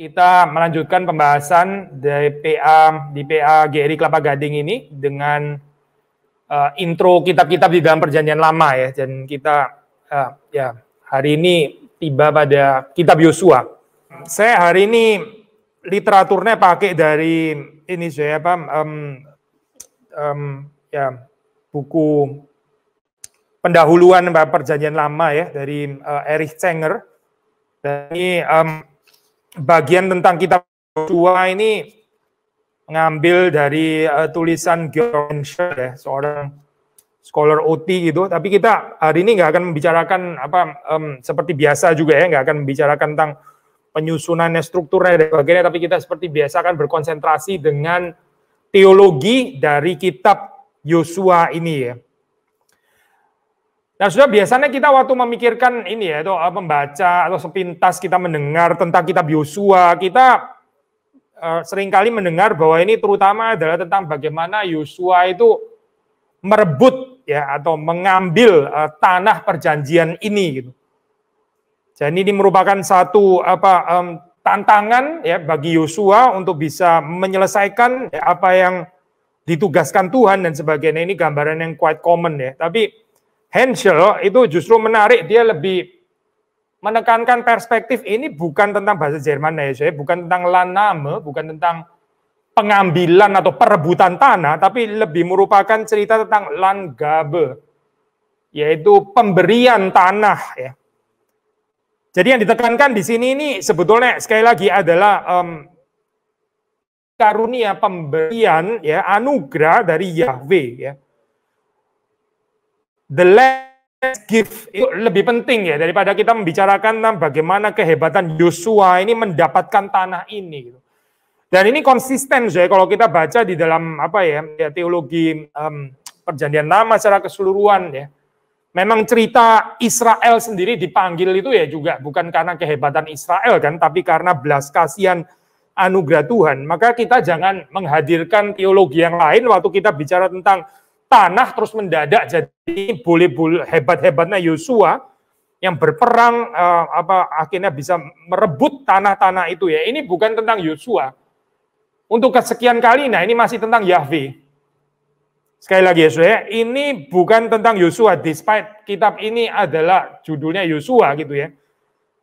kita melanjutkan pembahasan di PA di PA GRI Kelapa Gading ini dengan uh, intro kitab-kitab di dalam Perjanjian Lama ya dan kita uh, ya hari ini tiba pada kitab Yosua. Saya hari ini literaturnya pakai dari ini saya apa um, um, ya buku pendahuluan perjanjian lama ya dari uh, Erich Zenger. Dan ini um, bagian tentang kitab dua ini ngambil dari uh, tulisan George ya, seorang scholar OT gitu. Tapi kita hari ini nggak akan membicarakan apa um, seperti biasa juga ya, nggak akan membicarakan tentang penyusunannya, strukturnya dan sebagainya. Tapi kita seperti biasa akan berkonsentrasi dengan teologi dari kitab Yosua ini ya. Nah, sudah biasanya kita waktu memikirkan ini ya, itu eh, membaca atau sepintas kita mendengar tentang kitab Yosua, kita uh, seringkali mendengar bahwa ini terutama adalah tentang bagaimana Yosua itu merebut ya atau mengambil uh, tanah perjanjian ini gitu. Jadi ini merupakan satu apa um, tantangan ya bagi Yosua untuk bisa menyelesaikan ya, apa yang ditugaskan Tuhan dan sebagainya. Ini gambaran yang quite common ya. Tapi Henschel ya, itu justru menarik, dia lebih menekankan perspektif ini bukan tentang bahasa Jerman ya, saya bukan tentang laname, bukan tentang pengambilan atau perebutan tanah, tapi lebih merupakan cerita tentang Landgabe, yaitu pemberian tanah ya. Jadi yang ditekankan di sini ini sebetulnya sekali lagi adalah um, karunia pemberian ya anugerah dari Yahweh ya the last gift itu lebih penting ya daripada kita membicarakan tentang bagaimana kehebatan Yosua ini mendapatkan tanah ini. Gitu. Dan ini konsisten ya kalau kita baca di dalam apa ya, ya teologi um, perjanjian lama secara keseluruhan ya. Memang cerita Israel sendiri dipanggil itu ya juga bukan karena kehebatan Israel kan, tapi karena belas kasihan anugerah Tuhan. Maka kita jangan menghadirkan teologi yang lain waktu kita bicara tentang tanah terus mendadak jadi boleh-boleh hebat-hebatnya Yosua yang berperang uh, apa akhirnya bisa merebut tanah-tanah itu ya. Ini bukan tentang Yosua. Untuk kesekian kali nah ini masih tentang Yahweh. Sekali lagi Yesus ya, ini bukan tentang Yosua despite kitab ini adalah judulnya Yosua gitu ya.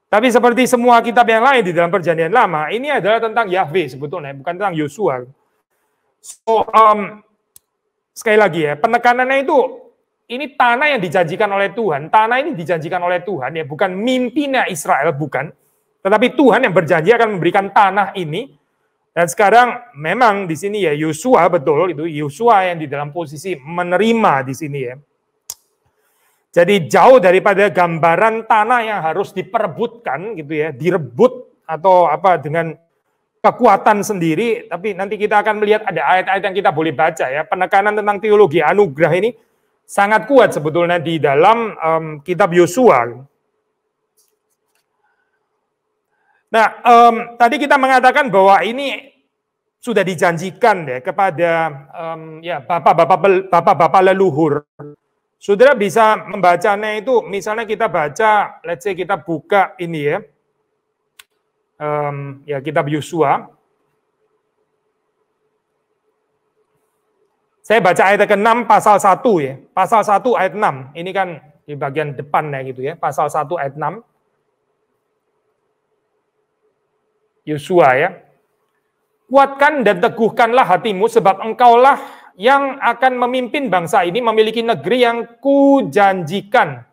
Tapi seperti semua kitab yang lain di dalam perjanjian lama, ini adalah tentang Yahweh sebetulnya, bukan tentang Yosua. So, um, sekali lagi ya, penekanannya itu ini tanah yang dijanjikan oleh Tuhan. Tanah ini dijanjikan oleh Tuhan ya, bukan mimpinya Israel, bukan. Tetapi Tuhan yang berjanji akan memberikan tanah ini. Dan sekarang memang di sini ya Yosua betul itu Yosua yang di dalam posisi menerima di sini ya. Jadi jauh daripada gambaran tanah yang harus diperebutkan gitu ya, direbut atau apa dengan kekuatan sendiri, tapi nanti kita akan melihat ada ayat-ayat yang kita boleh baca ya. Penekanan tentang teologi anugerah ini sangat kuat sebetulnya di dalam um, kitab Yosua. Nah, um, tadi kita mengatakan bahwa ini sudah dijanjikan ya kepada um, ya bapak-bapak bapak-bapak leluhur. Saudara bisa membacanya itu misalnya kita baca let's say kita buka ini ya um, ya kitab Yosua. Saya baca ayat ke-6 pasal 1 ya. Pasal 1 ayat 6. Ini kan di bagian depan ya gitu ya. Pasal 1 ayat 6. Yosua ya. Kuatkan dan teguhkanlah hatimu sebab engkaulah yang akan memimpin bangsa ini memiliki negeri yang kujanjikan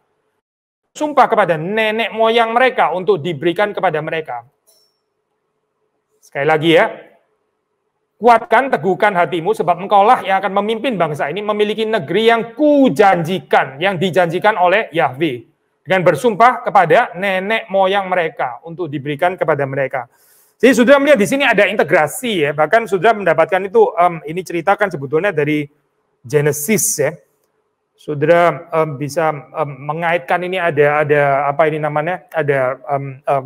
sumpah kepada nenek moyang mereka untuk diberikan kepada mereka. Sekali lagi ya, kuatkan, teguhkan hatimu sebab engkaulah yang akan memimpin bangsa ini memiliki negeri yang kujanjikan, yang dijanjikan oleh Yahweh. Dengan bersumpah kepada nenek moyang mereka untuk diberikan kepada mereka. Jadi sudah melihat di sini ada integrasi ya, bahkan sudah mendapatkan itu, um, ini ceritakan sebetulnya dari Genesis ya. Saudara um, bisa um, mengaitkan ini ada ada apa ini namanya ada um, um,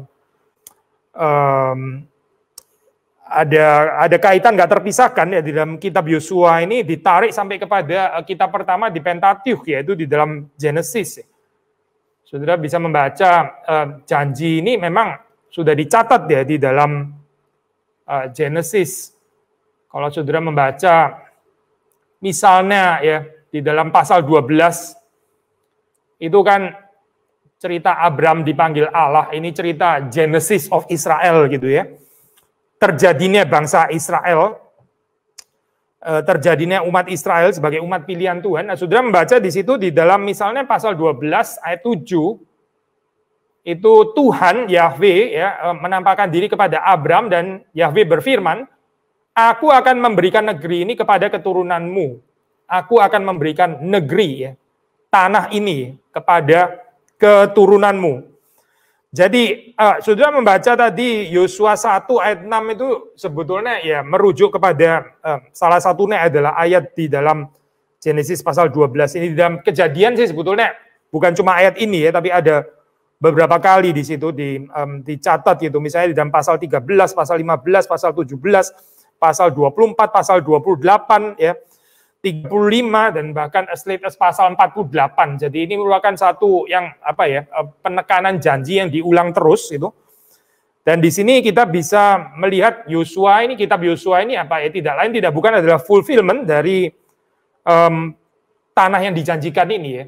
um, ada ada kaitan nggak terpisahkan ya di dalam kitab Yosua ini ditarik sampai kepada eh, kitab pertama di Pentateuch yaitu di dalam Genesis. Saudara bisa membaca uh, janji ini memang sudah dicatat ya di dalam uh, Genesis. Kalau saudara membaca misalnya ya di dalam pasal 12 itu kan cerita Abram dipanggil Allah, ini cerita Genesis of Israel gitu ya terjadinya bangsa Israel, eh, terjadinya umat Israel sebagai umat pilihan Tuhan. Nah, saudara membaca di situ di dalam misalnya pasal 12 ayat 7 itu Tuhan Yahweh ya eh, menampakkan diri kepada Abram dan Yahweh berfirman, "Aku akan memberikan negeri ini kepada keturunanmu. Aku akan memberikan negeri ya, tanah ini kepada keturunanmu." Jadi uh, eh, sudah membaca tadi Yosua 1 ayat 6 itu sebetulnya ya merujuk kepada uh, salah satunya adalah ayat di dalam Genesis pasal 12 ini di dalam kejadian sih sebetulnya bukan cuma ayat ini ya tapi ada beberapa kali di situ di um, dicatat gitu misalnya di dalam pasal 13, pasal 15, pasal 17, pasal 24, pasal 28 ya 35 dan bahkan as late as pasal 48. Jadi ini merupakan satu yang apa ya eh, penekanan janji yang diulang terus itu. Dan di sini kita bisa melihat Yosua ini kitab Yosua ini apa ya tidak lain tidak bukan adalah fulfillment dari um, tanah yang dijanjikan ini ya.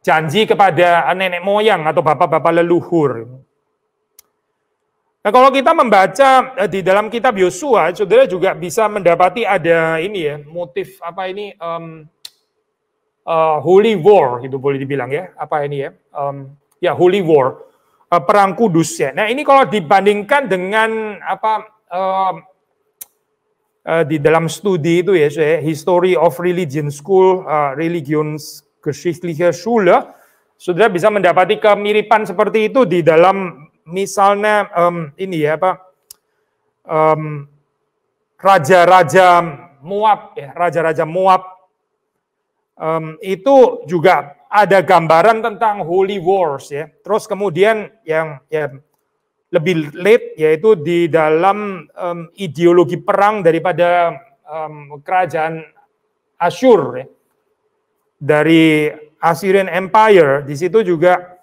Janji kepada nenek moyang atau bapak-bapak leluhur. Nah, kalau kita membaca eh, di dalam kitab Yosua, saudara juga bisa mendapati ada ini ya, motif apa ini um, uh, holy war gitu boleh dibilang ya, apa ini ya? Um, ya holy war, uh, perang kudus ya. Nah, ini kalau dibandingkan dengan apa um, uh, di dalam studi itu ya, saya History of Religion School, uh, Geschichtliche Schule, Saudara bisa mendapati kemiripan seperti itu di dalam misalnya um, ini ya Pak, um, raja-raja Muab, ya, raja-raja Muab um, itu juga ada gambaran tentang holy wars ya. Terus kemudian yang ya lebih late yaitu di dalam um, ideologi perang daripada um, kerajaan Asyur ya. dari Assyrian Empire di situ juga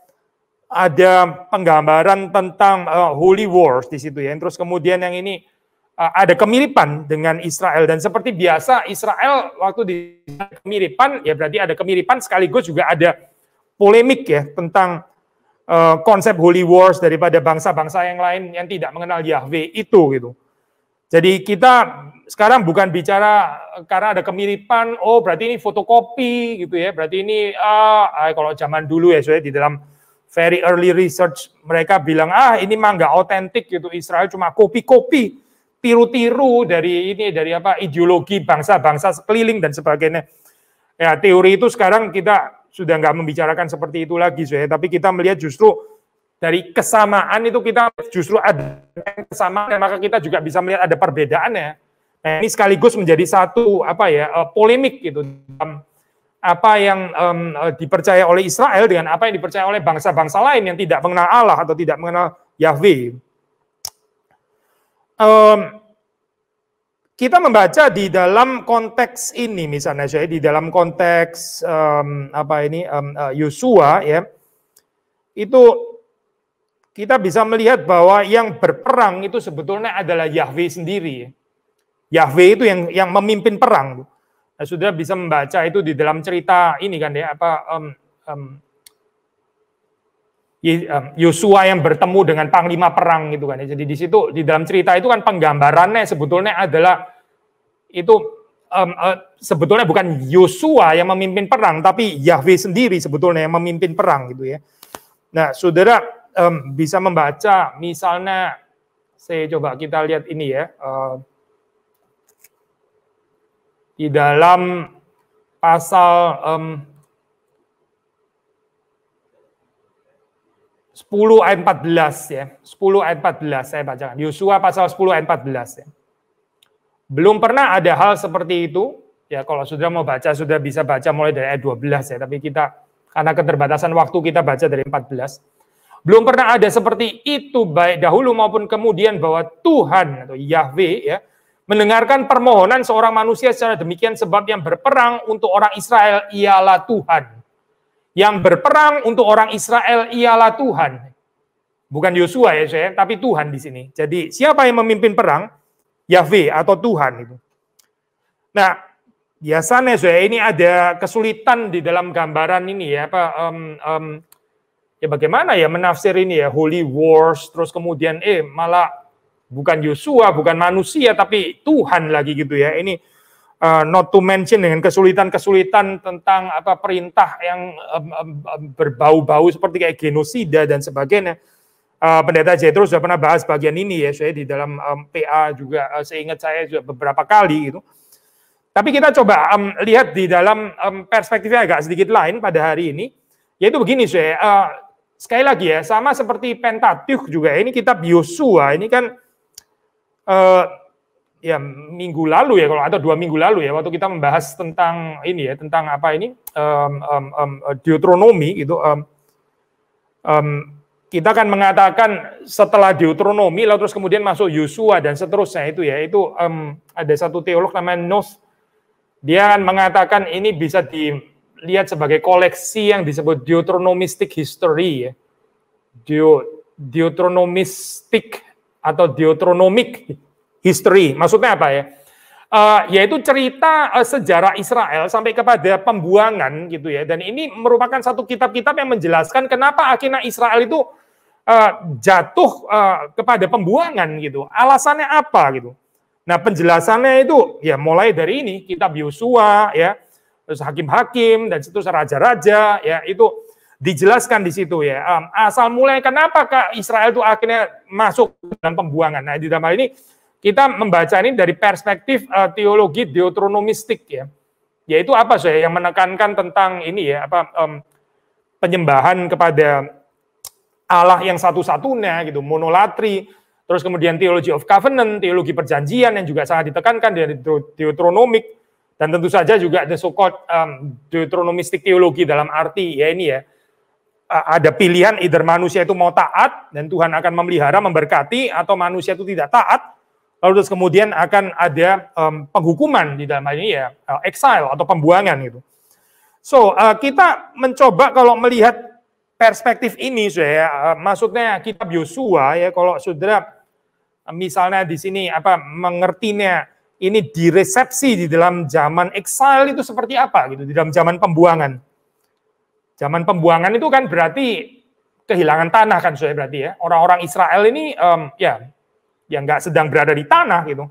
ada penggambaran tentang uh, holy wars di situ ya. Terus kemudian yang ini uh, ada kemiripan dengan Israel dan seperti biasa Israel waktu di kemiripan ya berarti ada kemiripan sekaligus juga ada polemik ya tentang uh, konsep holy wars daripada bangsa-bangsa yang lain yang tidak mengenal Yahweh itu gitu. Jadi kita sekarang bukan bicara karena ada kemiripan, oh berarti ini fotokopi gitu ya, berarti ini uh, kalau zaman dulu ya sudah di dalam very early research mereka bilang ah ini mah nggak otentik gitu Israel cuma kopi-kopi tiru-tiru dari ini dari apa ideologi bangsa-bangsa sekeliling dan sebagainya. Ya teori itu sekarang kita sudah nggak membicarakan seperti itu lagi, Zoe. tapi kita melihat justru dari kesamaan itu kita justru ada kesamaan maka kita juga bisa melihat ada perbedaannya. Nah, ini sekaligus menjadi satu apa ya eh, polemik gitu dalam apa yang um, dipercaya oleh Israel dengan apa yang dipercaya oleh bangsa-bangsa lain yang tidak mengenal Allah atau tidak mengenal Yahweh. Um, kita membaca di dalam konteks ini misalnya saya di dalam konteks um, apa ini e, Yosua um, uh, ya itu kita bisa melihat bahwa yang berperang itu sebetulnya adalah Yahweh sendiri. Yahweh itu yang yang memimpin perang sudah bisa membaca itu di dalam cerita ini kan ya apa um, um, Yosua yang bertemu dengan panglima perang gitu kan ya. Jadi di situ di dalam cerita itu kan penggambarannya sebetulnya adalah itu um, uh, sebetulnya bukan Yosua yang memimpin perang tapi Yahweh sendiri sebetulnya yang memimpin perang gitu ya. Nah, Saudara um, bisa membaca misalnya saya coba kita lihat ini ya. Uh, di dalam pasal um, 10 ayat 14 ya. 10 ayat 14 saya bacakan. Yosua pasal 10 ayat 14 ya. Belum pernah ada hal seperti itu. Ya kalau sudah mau baca sudah bisa baca mulai dari ayat 12 ya, tapi kita karena keterbatasan waktu kita baca dari 14. Belum pernah ada seperti itu baik dahulu maupun kemudian bahwa Tuhan atau Yahweh ya Mendengarkan permohonan seorang manusia secara demikian sebab yang berperang untuk orang Israel ialah Tuhan. Yang berperang untuk orang Israel ialah Tuhan. Bukan Yosua ya saya, tapi Tuhan di sini. Jadi siapa yang memimpin perang? Yahweh atau Tuhan itu. Nah, biasanya saya ini ada kesulitan di dalam gambaran ini ya apa um, um, ya bagaimana ya menafsir ini ya holy wars terus kemudian eh malah bukan Yosua, bukan manusia, tapi Tuhan lagi gitu ya. Ini uh, not to mention dengan kesulitan-kesulitan tentang apa perintah yang um, um, um, berbau-bau seperti kayak genosida dan sebagainya. Uh, Pendeta Jethro sudah pernah bahas bagian ini ya, saya di dalam um, PA juga uh, seingat saya juga beberapa kali gitu. Tapi kita coba um, lihat di dalam um, perspektifnya agak sedikit lain pada hari ini, yaitu begini saya. Uh, eh, sekali lagi ya, sama seperti pentatik juga ini kitab Yosua ini kan uh, ya minggu lalu ya kalau atau dua minggu lalu ya waktu kita membahas tentang ini ya tentang apa ini um, um, um, Deuteronomi gitu um, um, kita akan mengatakan setelah Deuteronomi lalu terus kemudian masuk Yosua dan seterusnya itu ya itu um, ada satu teolog namanya Nos dia akan mengatakan ini bisa dilihat sebagai koleksi yang disebut Deuteronomistic history ya Deuteronomistic atau Deuteronomic history. Maksudnya apa ya? Uh, yaitu cerita uh, sejarah Israel sampai kepada pembuangan gitu ya. Dan ini merupakan satu kitab-kitab yang menjelaskan kenapa akhirnya Israel itu uh, jatuh uh, kepada pembuangan gitu. Alasannya apa gitu. Nah, penjelasannya itu ya mulai dari ini kitab Yosua ya, terus hakim-hakim dan seterusnya raja-raja ya itu dijelaskan di situ ya. Um, asal mulai kenapa Kak Israel itu akhirnya masuk dalam pembuangan. Nah, di dalam hal ini kita membaca ini dari perspektif uh, teologi deuteronomistik ya. Yaitu apa saya yang menekankan tentang ini ya apa um, penyembahan kepada Allah yang satu-satunya gitu, monolatri. Terus kemudian teologi of covenant, teologi perjanjian yang juga sangat ditekankan dari Deuteronomik dan tentu saja juga ada so um, deuteronomistik teologi dalam arti ya ini ya ada pilihan either manusia itu mau taat dan Tuhan akan memelihara, memberkati atau manusia itu tidak taat lalu terus kemudian akan ada um, penghukuman di dalam ini ya uh, exile atau pembuangan gitu. So uh, kita mencoba kalau melihat perspektif ini sudah ya, uh, e, maksudnya kita Yosua ya kalau saudara uh, misalnya di sini apa mengertinya ini diresepsi di dalam zaman exile itu seperti apa gitu di dalam zaman pembuangan. Zaman pembuangan itu kan berarti kehilangan tanah kan sudah berarti ya. Orang-orang Israel ini um, ya yang nggak sedang berada di tanah gitu.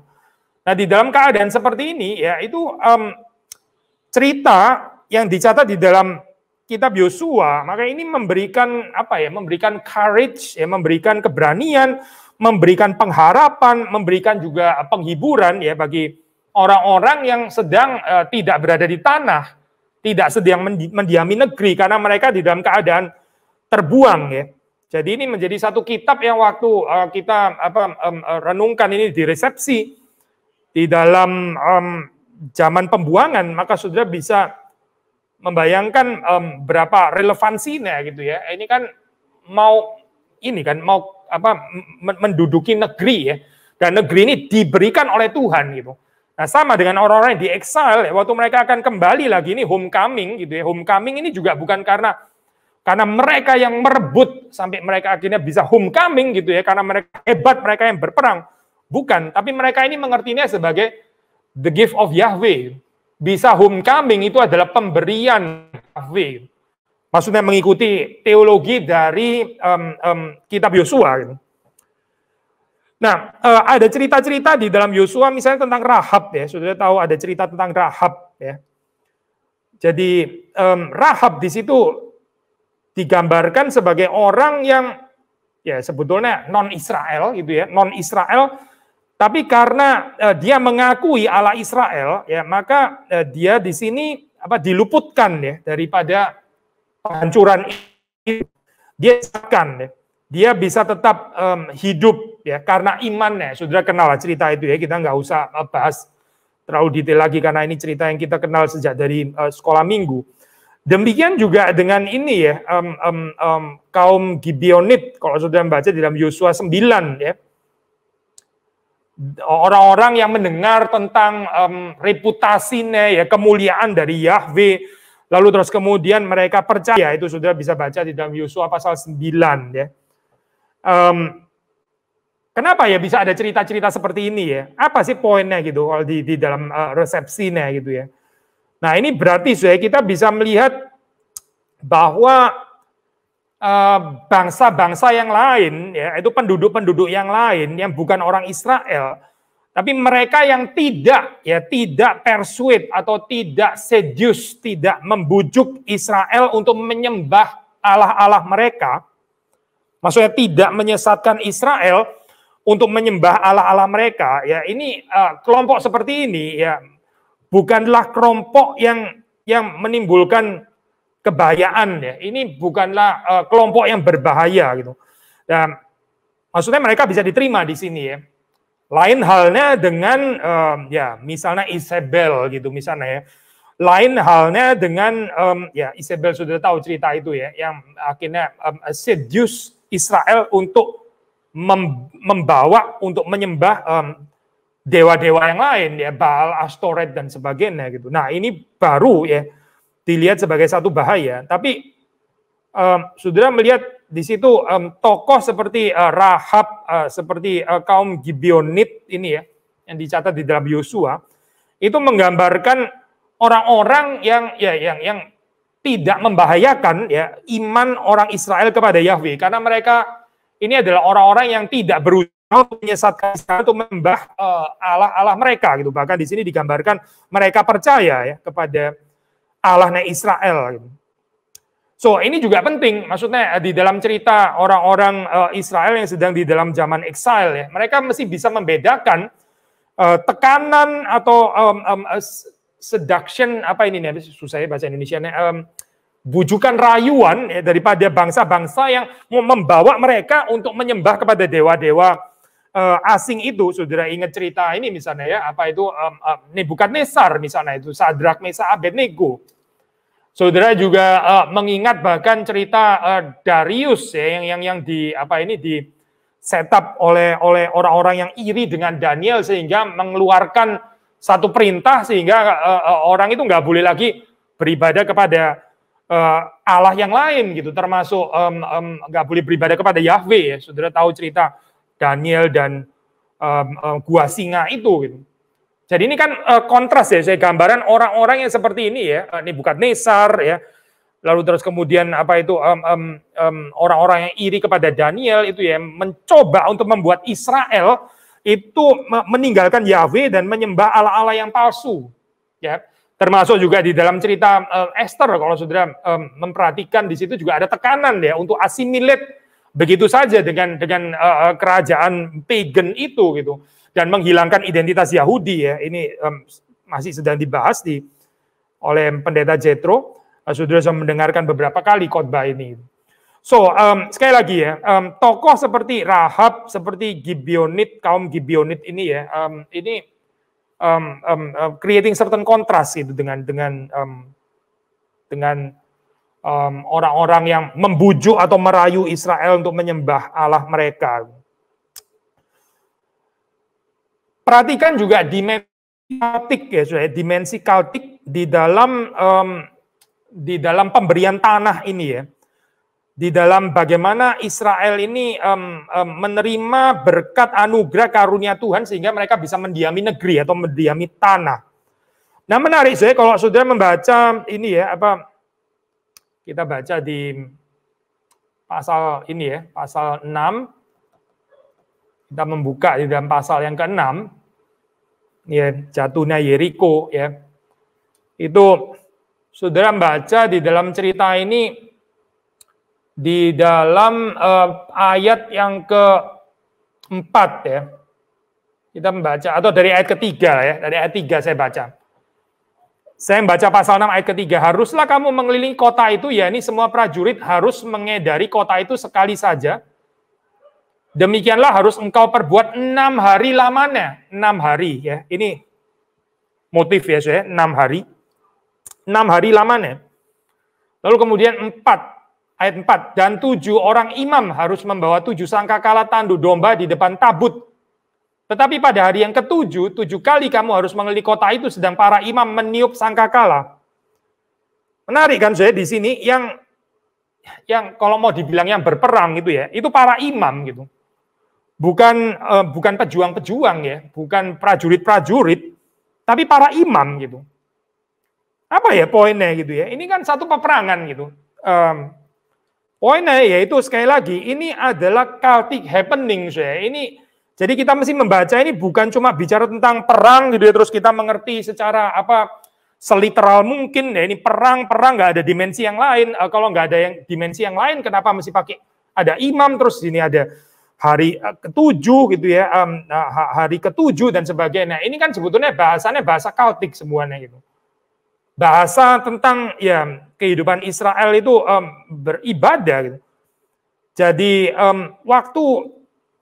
Nah di dalam keadaan seperti ini ya itu um, cerita yang dicatat di dalam kitab Yosua, maka ini memberikan apa ya? Memberikan courage, ya, memberikan keberanian, memberikan pengharapan, memberikan juga penghiburan ya bagi orang-orang yang sedang uh, tidak berada di tanah tidak sedang mendiami negeri karena mereka di dalam keadaan terbuang ya. Jadi ini menjadi satu kitab yang waktu eh, kita apa um, renungkan ini di resepsi di dalam um, zaman pembuangan maka sudah bisa membayangkan um, berapa relevansinya gitu ya. Ini kan mau ini kan mau apa menduduki negeri ya dan negeri ini diberikan oleh Tuhan gitu. Nah, sama dengan orang-orang yang di exile, ya, waktu mereka akan kembali lagi ini homecoming gitu ya. Homecoming ini juga bukan karena karena mereka yang merebut sampai mereka akhirnya bisa homecoming gitu ya, karena mereka hebat, mereka yang berperang. Bukan, tapi mereka ini mengertinya sebagai the gift of Yahweh. Bisa homecoming itu adalah pemberian Yahweh. Maksudnya mengikuti teologi dari um, um, kitab Yosua gitu. Nah, eh, ada cerita-cerita di dalam Yosua misalnya tentang Rahab ya. Sudah tahu ada cerita tentang Rahab ya. Jadi um, Rahab di situ digambarkan sebagai orang yang ya sebetulnya non Israel gitu ya, non Israel tapi karena uh, dia mengakui Allah Israel ya, maka uh, dia di sini apa diluputkan ya daripada penghancuran ini Dia disahkan ya dia bisa tetap um, hidup ya karena imannya. Saudara kenal lah cerita itu ya, kita nggak usah eh, bahas terlalu detail lagi karena ini cerita yang kita kenal sejak dari uh, sekolah minggu. Demikian juga dengan ini ya um, um, um, kaum Gibeonit kalau sudah membaca di dalam Yosua 9 ya orang-orang yang mendengar tentang um, reputasinya ya kemuliaan dari Yahweh lalu terus kemudian mereka percaya itu sudah bisa baca di dalam Yosua pasal 9 ya. Um, kenapa ya bisa ada cerita-cerita seperti ini ya? Apa sih poinnya gitu kalau di, di dalam uh, eh, resepsinya gitu ya? Nah ini berarti sudah kita bisa melihat bahwa eh, bangsa-bangsa uh, yang lain ya itu penduduk-penduduk yang lain yang bukan orang Israel tapi mereka yang tidak ya tidak persuade atau tidak sedius tidak membujuk Israel untuk menyembah allah-allah mereka maksudnya tidak menyesatkan Israel untuk menyembah Allah-Allah mereka. Ya, ini uh, kelompok seperti ini ya bukanlah kelompok yang yang menimbulkan kebahayaan ya. Ini bukanlah uh, kelompok yang berbahaya gitu. Dan maksudnya mereka bisa diterima di sini ya. Lain halnya dengan um, ya misalnya Isabel gitu misalnya ya. Lain halnya dengan um, ya Isabel sudah tahu cerita itu ya yang akhirnya um, seduce Israel untuk membawa untuk menyembah um, dewa-dewa yang lain ya Baal, Astoret dan sebagainya gitu. Nah ini baru ya dilihat sebagai satu bahaya. Tapi um, saudara melihat di situ um, tokoh seperti uh, Rahab, uh, seperti uh, kaum Gibeonit ini ya yang dicatat di dalam Yosua itu menggambarkan orang-orang yang ya yang yang tidak membahayakan ya iman orang Israel kepada Yahweh karena mereka ini adalah orang-orang yang tidak berusaha menyesatkan Israel untuk membah allah eh, allah uh, mereka gitu bahkan di sini digambarkan mereka percaya ya kepada allahnya Israel gitu. So ini juga penting, maksudnya eh, di dalam cerita orang-orang uh, Israel yang sedang di dalam zaman exile ya, mereka mesti bisa membedakan uh, tekanan atau um, um, seduction apa ini nih susah ya bahasa Indonesia nih um, bujukan rayuan ya, daripada bangsa-bangsa yang membawa mereka untuk menyembah kepada dewa-dewa uh, asing itu saudara ingat cerita ini misalnya ya apa itu um, um, Nebukadnezar misalnya itu Sadrak Mesa Abednego saudara juga uh, mengingat bahkan cerita uh, Darius ya yang yang yang di apa ini di setup oleh oleh orang-orang yang iri dengan Daniel sehingga mengeluarkan satu perintah sehingga uh, orang itu nggak boleh lagi beribadah kepada uh, Allah yang lain gitu termasuk um, um, boleh beribadah kepada Yahweh ya saudara tahu cerita Daniel dan um, um, gua singa itu gitu jadi ini kan uh, kontras ya saya gambaran orang-orang yang seperti ini ya ini bukan Nesar ya lalu terus kemudian apa itu orang-orang um, um, um, yang iri kepada Daniel itu ya mencoba untuk membuat Israel itu meninggalkan Yahweh dan menyembah ala-ala yang palsu. Ya, termasuk juga di dalam cerita um, Esther kalau saudara um, memperhatikan di situ juga ada tekanan ya untuk asimilat begitu saja dengan dengan uh, kerajaan pagan itu gitu dan menghilangkan identitas Yahudi ya. Ini um, masih sedang dibahas di oleh pendeta Jetro. Uh, saudara sudah mendengarkan beberapa kali khotbah ini. So, um, sekali lagi ya, um, tokoh seperti Rahab, seperti Gibeonit, kaum Gibeonit ini ya, um, ini um, um, uh, creating certain contrast itu dengan dengan um, dengan um, orang-orang um, yang membujuk atau merayu Israel untuk menyembah Allah mereka. Perhatikan juga dimensi kaltik ya, sudah ya, dimensi kaltik di dalam um, di dalam pemberian tanah ini ya di dalam bagaimana Israel ini um, um, menerima berkat anugerah karunia Tuhan sehingga mereka bisa mendiami negeri atau mendiami tanah. Nah menarik saya kalau saudara membaca ini ya apa kita baca di pasal ini ya pasal 6 kita membuka di dalam pasal yang keenam ya jatuhnya Yeriko ya itu saudara membaca di dalam cerita ini di dalam uh, ayat yang keempat ya. Kita membaca atau dari ayat ketiga ya, dari ayat tiga saya baca. Saya membaca pasal 6 ayat ketiga, haruslah kamu mengelilingi kota itu, ya ini semua prajurit harus mengedari kota itu sekali saja. Demikianlah harus engkau perbuat enam hari lamanya. Enam hari ya, ini motif ya saya, enam hari. Enam hari lamanya. Lalu kemudian empat, ayat 4. Dan tujuh orang imam harus membawa tujuh sangkakala tandu domba di depan tabut. Tetapi pada hari yang ketujuh, tujuh kali kamu harus mengelilingi kota itu sedang para imam meniup sangkakala. Menarik kan saya di sini yang yang kalau mau dibilang yang berperang gitu ya, itu para imam gitu. Bukan uh, bukan pejuang-pejuang ya, bukan prajurit-prajurit, tapi para imam gitu. Apa ya poinnya gitu ya? Ini kan satu peperangan gitu. Um, Poinnya yaitu sekali lagi ini adalah cultic happening ya. Ini jadi kita mesti membaca ini bukan cuma bicara tentang perang gitu ya terus kita mengerti secara apa seliteral mungkin ya ini perang perang nggak ada dimensi yang lain uh, kalau nggak ada yang dimensi yang lain kenapa mesti pakai ada imam terus ini ada hari uh, ketujuh gitu ya um, uh, hari ketujuh dan sebagainya nah, ini kan sebetulnya bahasannya bahasa kaltik semuanya gitu bahasa tentang ya kehidupan Israel itu um, beribadah. Gitu. Jadi um, waktu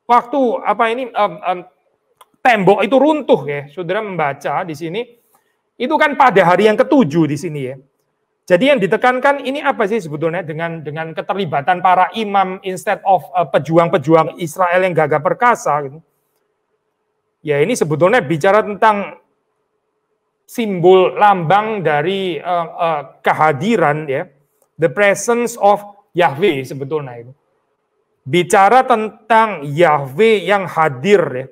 waktu apa ini um, um, tembok itu runtuh ya, saudara membaca di sini itu kan pada hari yang ketujuh di sini ya. Jadi yang ditekankan ini apa sih sebetulnya dengan dengan keterlibatan para imam instead of eh, pejuang-pejuang uh, Israel yang gagah perkasa gitu. Ya ini sebetulnya bicara tentang simbol lambang dari uh, uh, kehadiran ya, the presence of Yahweh sebetulnya itu. Ya. Bicara tentang Yahweh yang hadir ya.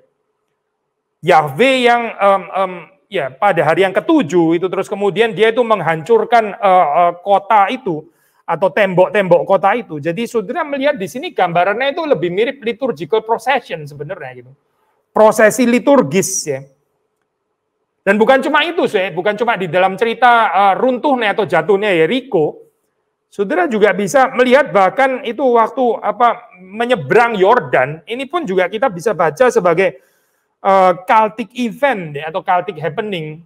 Yahweh yang um, um, ya pada hari yang ketujuh itu terus kemudian dia itu menghancurkan uh, uh, kota itu atau tembok-tembok kota itu. Jadi saudara melihat di sini gambarannya itu lebih mirip liturgical procession sebenarnya gitu. Prosesi liturgis ya. Dan bukan cuma itu, sih, bukan cuma di dalam cerita uh, runtuhnya atau jatuhnya Yeriko. Saudara juga bisa melihat bahkan itu waktu apa menyeberang Yordan, ini pun juga kita bisa baca sebagai uh, cultic event ya, atau cultic happening.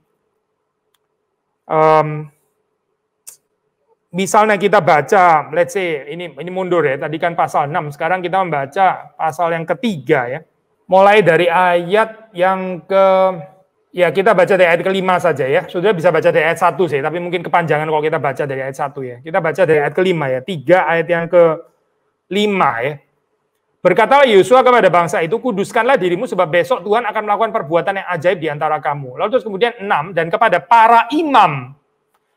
Um, misalnya kita baca, let's say ini ini mundur ya, tadi kan pasal 6, sekarang kita membaca pasal yang ketiga ya. Mulai dari ayat yang ke Ya, kita baca dari ayat kelima saja ya. Sudah bisa baca dari ayat satu sih, tapi mungkin kepanjangan kalau kita baca dari ayat satu ya. Kita baca dari ayat kelima ya. Tiga ayat yang ke lima ya. Berkatalah Yosua kepada bangsa itu, kuduskanlah dirimu sebab besok Tuhan akan melakukan perbuatan yang ajaib di antara kamu. Lalu terus kemudian enam, dan kepada para imam.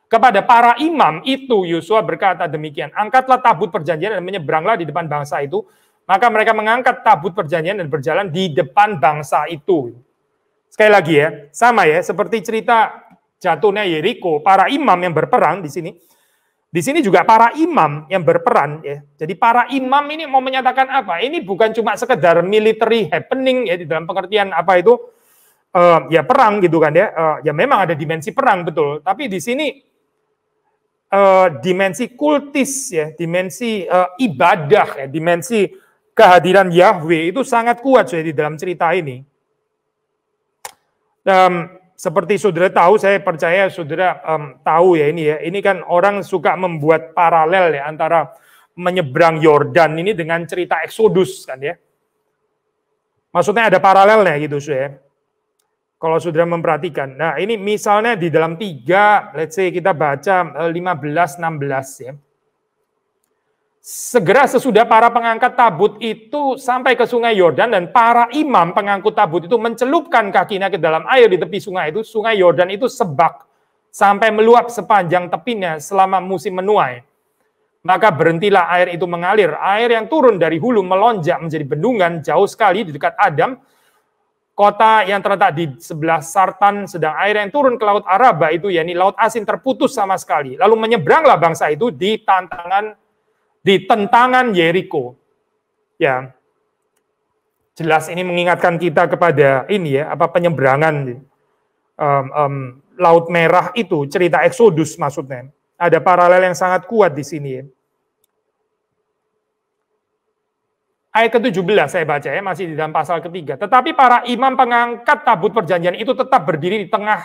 Kepada para imam itu Yosua berkata demikian, angkatlah tabut perjanjian dan menyeberanglah di depan bangsa itu. Maka mereka mengangkat tabut perjanjian dan berjalan di depan bangsa itu. Sekali lagi ya, sama ya, seperti cerita jatuhnya Yeriko, para imam yang berperang di sini. Di sini juga para imam yang berperan ya. Jadi para imam ini mau menyatakan apa? Ini bukan cuma sekedar military happening ya di dalam pengertian apa itu uh, ya perang gitu kan ya. Uh, ya memang ada dimensi perang betul, tapi di sini uh, dimensi kultis ya, dimensi uh, ibadah ya, dimensi kehadiran Yahweh itu sangat kuat sudah di dalam cerita ini um, seperti saudara tahu, saya percaya saudara um, tahu ya ini ya. Ini kan orang suka membuat paralel ya antara menyeberang Yordan ini dengan cerita Eksodus kan ya. Maksudnya ada paralelnya gitu ya. Kalau saudara memperhatikan. Nah ini misalnya di dalam tiga, let's say kita baca 15, eh, 16 ya segera sesudah para pengangkat tabut itu sampai ke sungai Yordan dan para imam pengangkut tabut itu mencelupkan kakinya ke dalam air di tepi sungai itu, sungai Yordan itu sebak sampai meluap sepanjang tepinya selama musim menuai. Maka berhentilah air itu mengalir. Air yang turun dari hulu melonjak menjadi bendungan jauh sekali di dekat Adam. Kota yang terletak di sebelah Sartan, sedang air yang turun ke Laut Araba itu, yakni Laut Asin terputus sama sekali. Lalu menyeberanglah bangsa itu di tantangan di tentangan Yeriko. Ya. Jelas ini mengingatkan kita kepada ini ya, apa penyeberangan um, um, Laut Merah itu, cerita Eksodus maksudnya. Ada paralel yang sangat kuat di sini ya. Ayat ke-17 saya baca ya, masih di dalam pasal ketiga. Tetapi para imam pengangkat tabut perjanjian itu tetap berdiri di tengah,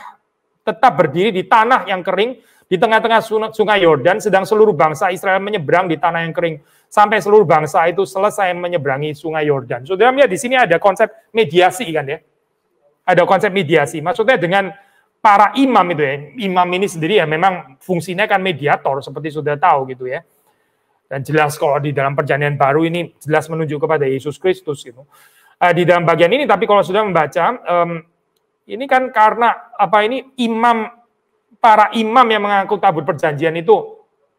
tetap berdiri di tanah yang kering di tengah-tengah sungai Yordan, sedang seluruh bangsa Israel menyeberang di tanah yang kering. Sampai seluruh bangsa itu selesai menyeberangi sungai Yordan. Saudara so, di sini ada konsep mediasi kan ya. Ada konsep mediasi. Maksudnya dengan para imam itu ya. Imam ini sendiri ya memang fungsinya kan mediator seperti sudah tahu gitu ya. Dan jelas kalau di dalam perjanjian baru ini jelas menunjuk kepada Yesus Kristus gitu. Eh, di dalam bagian ini tapi kalau sudah membaca ini kan karena apa ini imam para imam yang mengangkut tabut perjanjian itu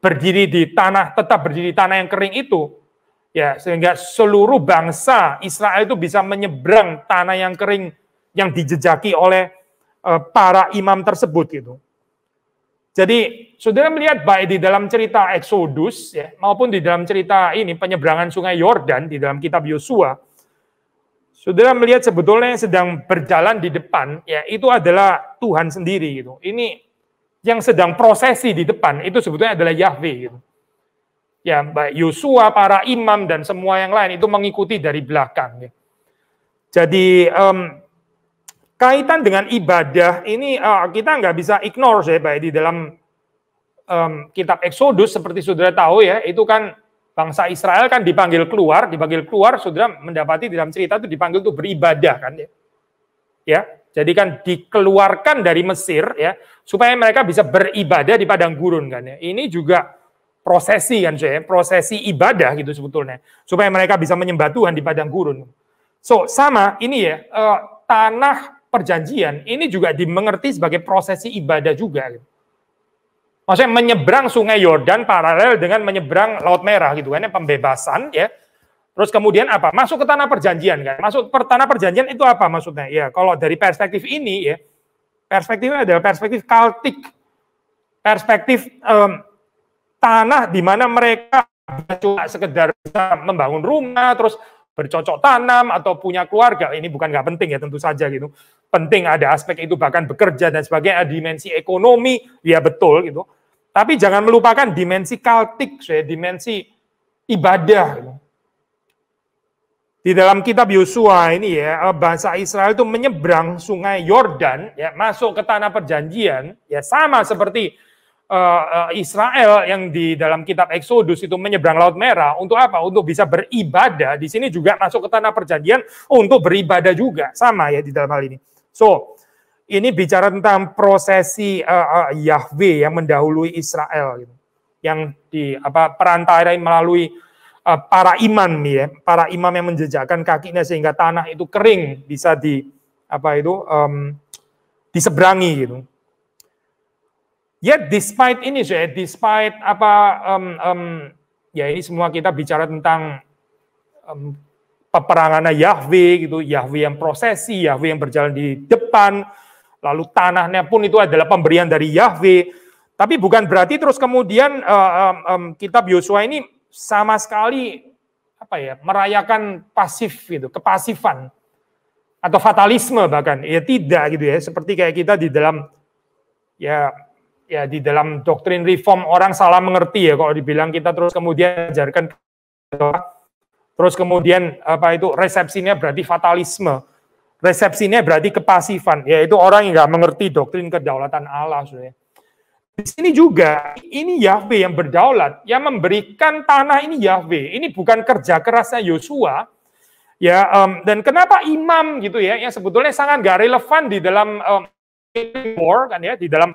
berdiri di tanah, tetap berdiri di tanah yang kering itu, ya sehingga seluruh bangsa Israel itu bisa menyeberang tanah yang kering yang dijejaki oleh uh, para imam tersebut gitu. Jadi saudara melihat baik di dalam cerita Exodus ya, maupun di dalam cerita ini penyeberangan Sungai Yordan di dalam Kitab Yosua, saudara melihat sebetulnya yang sedang berjalan di depan ya itu adalah Tuhan sendiri gitu. Ini yang sedang prosesi di depan itu sebetulnya adalah Yahweh. Gitu. Ya, baik Yosua, para imam dan semua yang lain itu mengikuti dari belakang. Gitu. Jadi um, kaitan dengan ibadah ini uh, kita nggak bisa ignore ya, baik di dalam um, kitab Exodus seperti saudara tahu ya, itu kan bangsa Israel kan dipanggil keluar, dipanggil keluar, saudara mendapati dalam cerita itu dipanggil untuk beribadah kan ya. Ya, jadi kan dikeluarkan dari Mesir ya, supaya mereka bisa beribadah di padang gurun kan ya. Ini juga prosesi kan saya, prosesi ibadah gitu sebetulnya, supaya mereka bisa menyembah Tuhan di padang gurun. So sama ini ya, uh, tanah perjanjian ini juga dimengerti sebagai prosesi ibadah juga. Gitu. Maksudnya menyeberang Sungai Yordan paralel dengan menyeberang Laut Merah gitu kan, ya, pembebasan ya Terus kemudian apa? Masuk ke tanah perjanjian kan? Masuk ke tanah perjanjian itu apa maksudnya? Ya kalau dari perspektif ini ya, perspektifnya adalah perspektif kaltik, perspektif um, tanah di mana mereka cuma sekedar bisa membangun rumah, terus bercocok tanam atau punya keluarga. Ini bukan nggak penting ya tentu saja gitu. Penting ada aspek itu bahkan bekerja dan sebagainya, dimensi ekonomi, ya betul gitu. Tapi jangan melupakan dimensi kaltik, ya, dimensi ibadah. Gitu di dalam kitab Yosua ini ya eh, bangsa Israel itu menyeberang sungai Yordan ya masuk ke tanah perjanjian ya sama seperti uh, Israel yang di dalam kitab Exodus itu menyeberang laut merah untuk apa? Untuk bisa beribadah. Di sini juga masuk ke tanah perjanjian untuk beribadah juga sama ya di dalam hal ini. So, ini bicara tentang prosesi uh, uh, Yahweh yang mendahului Israel gitu. Yang di apa perantara melalui Eh, para imam ya, para imam yang menjejakkan kakinya sehingga tanah itu kering bisa di apa itu um, diseberangi gitu. Yet despite ini despite apa um, um, ya ini semua kita bicara tentang um, peperangannya Yahweh gitu, Yahweh yang prosesi, Yahweh yang berjalan di depan, lalu tanahnya pun itu adalah pemberian dari Yahweh. Tapi bukan berarti terus kemudian uh, um, um, kitab Yosua ini sama sekali apa ya merayakan pasif gitu, kepasifan atau fatalisme bahkan ya tidak gitu ya seperti kayak kita di dalam ya ya di dalam doktrin reform orang salah mengerti ya kalau dibilang kita terus kemudian ajarkan terus kemudian apa itu resepsinya berarti fatalisme resepsinya berarti kepasifan yaitu orang yang nggak mengerti doktrin kedaulatan Allah ya di sini juga ini Yahweh yang berdaulat, yang memberikan tanah ini Yahweh. Ini bukan kerja kerasnya Yosua. Ya, um, dan kenapa imam gitu ya, yang sebetulnya sangat gak relevan di dalam um, war kan ya, di dalam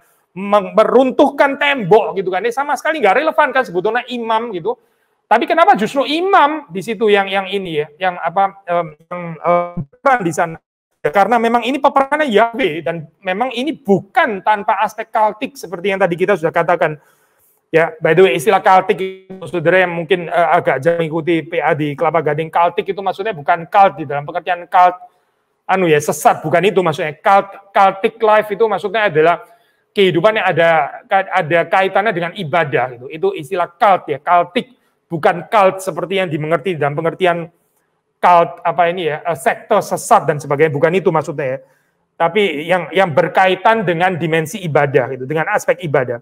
meruntuhkan tembok gitu kan, ini ya, sama sekali gak relevan kan sebetulnya imam gitu. Tapi kenapa justru imam di situ yang yang ini ya, yang apa um, um, um di sana Ya, karena memang ini peperangan Yahweh dan memang ini bukan tanpa aspek kaltik seperti yang tadi kita sudah katakan. Ya, by the way istilah kaltik itu saudara yang mungkin uh, agak jauh mengikuti PA di Kelapa Gading, kaltik itu maksudnya bukan kalt di dalam pengertian kalt anu ya sesat bukan itu maksudnya. Kalt kaltik life itu maksudnya adalah kehidupan yang ada ada kaitannya dengan ibadah itu Itu istilah kalt ya, kaltik bukan kalt seperti yang dimengerti dalam pengertian cult apa ini ya eh, sektor sesat dan sebagainya bukan itu maksudnya ya tapi yang yang berkaitan dengan dimensi ibadah gitu dengan aspek ibadah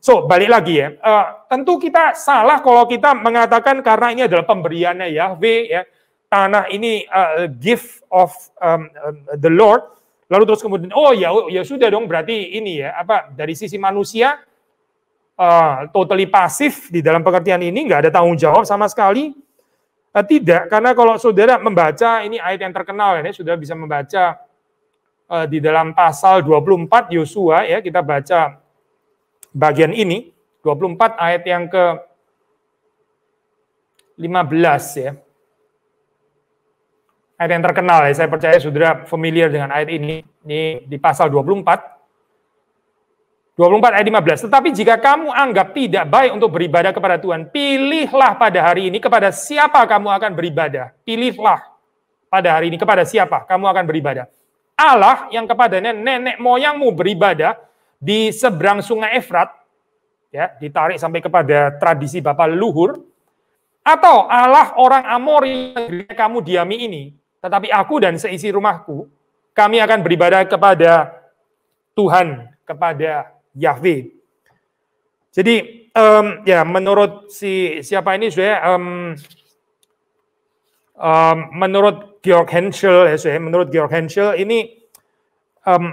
so balik lagi ya uh, tentu kita salah kalau kita mengatakan karena ini adalah pemberiannya ya Yahweh ya tanah ini uh, gift of um, um, the Lord lalu terus kemudian oh ya ya sudah dong berarti ini ya apa dari sisi manusia uh, totally pasif di dalam pengertian ini nggak ada tanggung jawab sama sekali Nah, tidak, karena kalau saudara membaca ini ayat yang terkenal ini sudah bisa membaca eh, di dalam pasal 24 Yosua ya kita baca bagian ini 24 ayat yang ke 15 ya. Ayat yang terkenal ya, saya percaya saudara familiar dengan ayat ini. Ini di pasal 24 24 ayat 15. Tetapi jika kamu anggap tidak baik untuk beribadah kepada Tuhan, pilihlah pada hari ini kepada siapa kamu akan beribadah. Pilihlah pada hari ini kepada siapa kamu akan beribadah. Allah yang kepadanya nenek moyangmu beribadah di seberang sungai Efrat, ya ditarik sampai kepada tradisi bapak luhur, atau Allah orang Amori yang kamu diami ini, tetapi aku dan seisi rumahku, kami akan beribadah kepada Tuhan, kepada Yahweh. Jadi um, ya menurut si siapa ini saya um, um, menurut Georg Henschel ya saya menurut Georg Henschel ini um,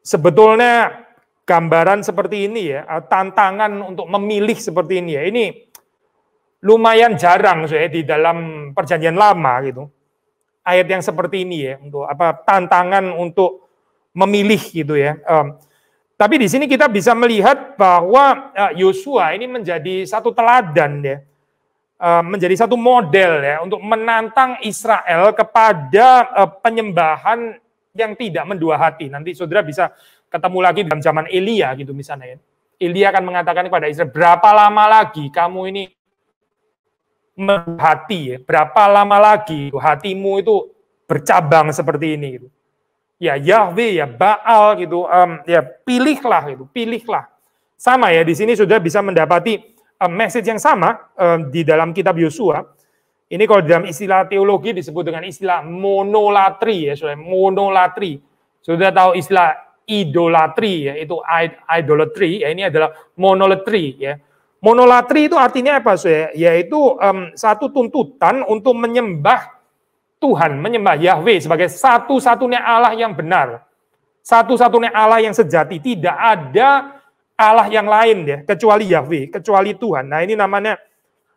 sebetulnya gambaran seperti ini ya eh, tantangan untuk memilih seperti ini ya ini lumayan jarang saya di dalam perjanjian lama gitu ayat yang seperti ini ya untuk apa tantangan untuk memilih gitu ya. Um, tapi di sini kita bisa melihat bahwa eh, Yosua ini menjadi satu teladan ya, eh, menjadi satu model ya untuk menantang Israel kepada eh, penyembahan yang tidak mendua hati. Nanti saudara bisa ketemu lagi dalam zaman Elia gitu misalnya ya. Elia akan mengatakan kepada Israel, berapa lama lagi kamu ini hati ya, berapa lama lagi hatimu itu bercabang seperti ini gitu ya Yahweh, ya Baal gitu, um, ya pilihlah gitu, pilihlah. Sama ya di sini sudah bisa mendapati um, message yang sama um, di dalam kitab Yosua. Ini kalau dalam istilah teologi disebut dengan istilah monolatri ya, sudah monolatri. Sudah tahu istilah idolatri ya, itu idolatri ya ini adalah monolatri ya. Monolatri itu artinya apa? Sudah? Yaitu um, satu tuntutan untuk menyembah Tuhan, menyembah Yahweh sebagai satu-satunya Allah yang benar. Satu-satunya Allah yang sejati, tidak ada Allah yang lain ya, kecuali Yahweh, kecuali Tuhan. Nah, ini namanya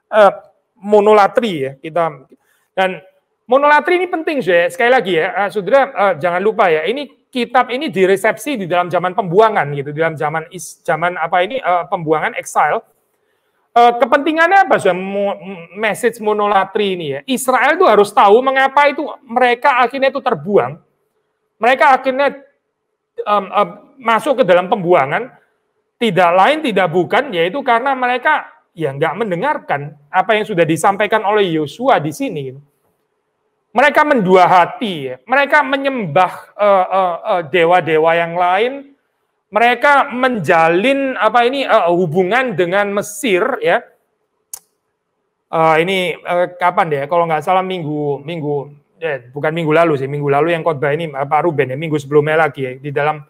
uh, monolatri ya, kita dan monolatri ini penting ya. Sekali lagi ya, uh, Saudara uh, jangan lupa ya, ini kitab ini diresepsi di dalam zaman pembuangan gitu, di dalam zaman is, zaman apa ini uh, pembuangan exile uh, kepentingannya apa sih message monolatri ini ya? Israel itu harus tahu mengapa itu mereka akhirnya itu terbuang. Mereka akhirnya um, uh, masuk ke dalam pembuangan tidak lain tidak bukan yaitu karena mereka ya nggak mendengarkan apa yang sudah disampaikan oleh Yosua di sini. Mereka mendua hati, ya. mereka menyembah eh, eh, dewa-dewa uh, uh, uh, dewa -dewa yang lain, mereka menjalin apa ini uh, hubungan dengan Mesir ya. Uh, ini uh, kapan deh? Kalau nggak salah minggu minggu eh, bukan minggu lalu sih, minggu lalu yang khotbah ini Pak Ruben ya, minggu sebelumnya lagi ya, di dalam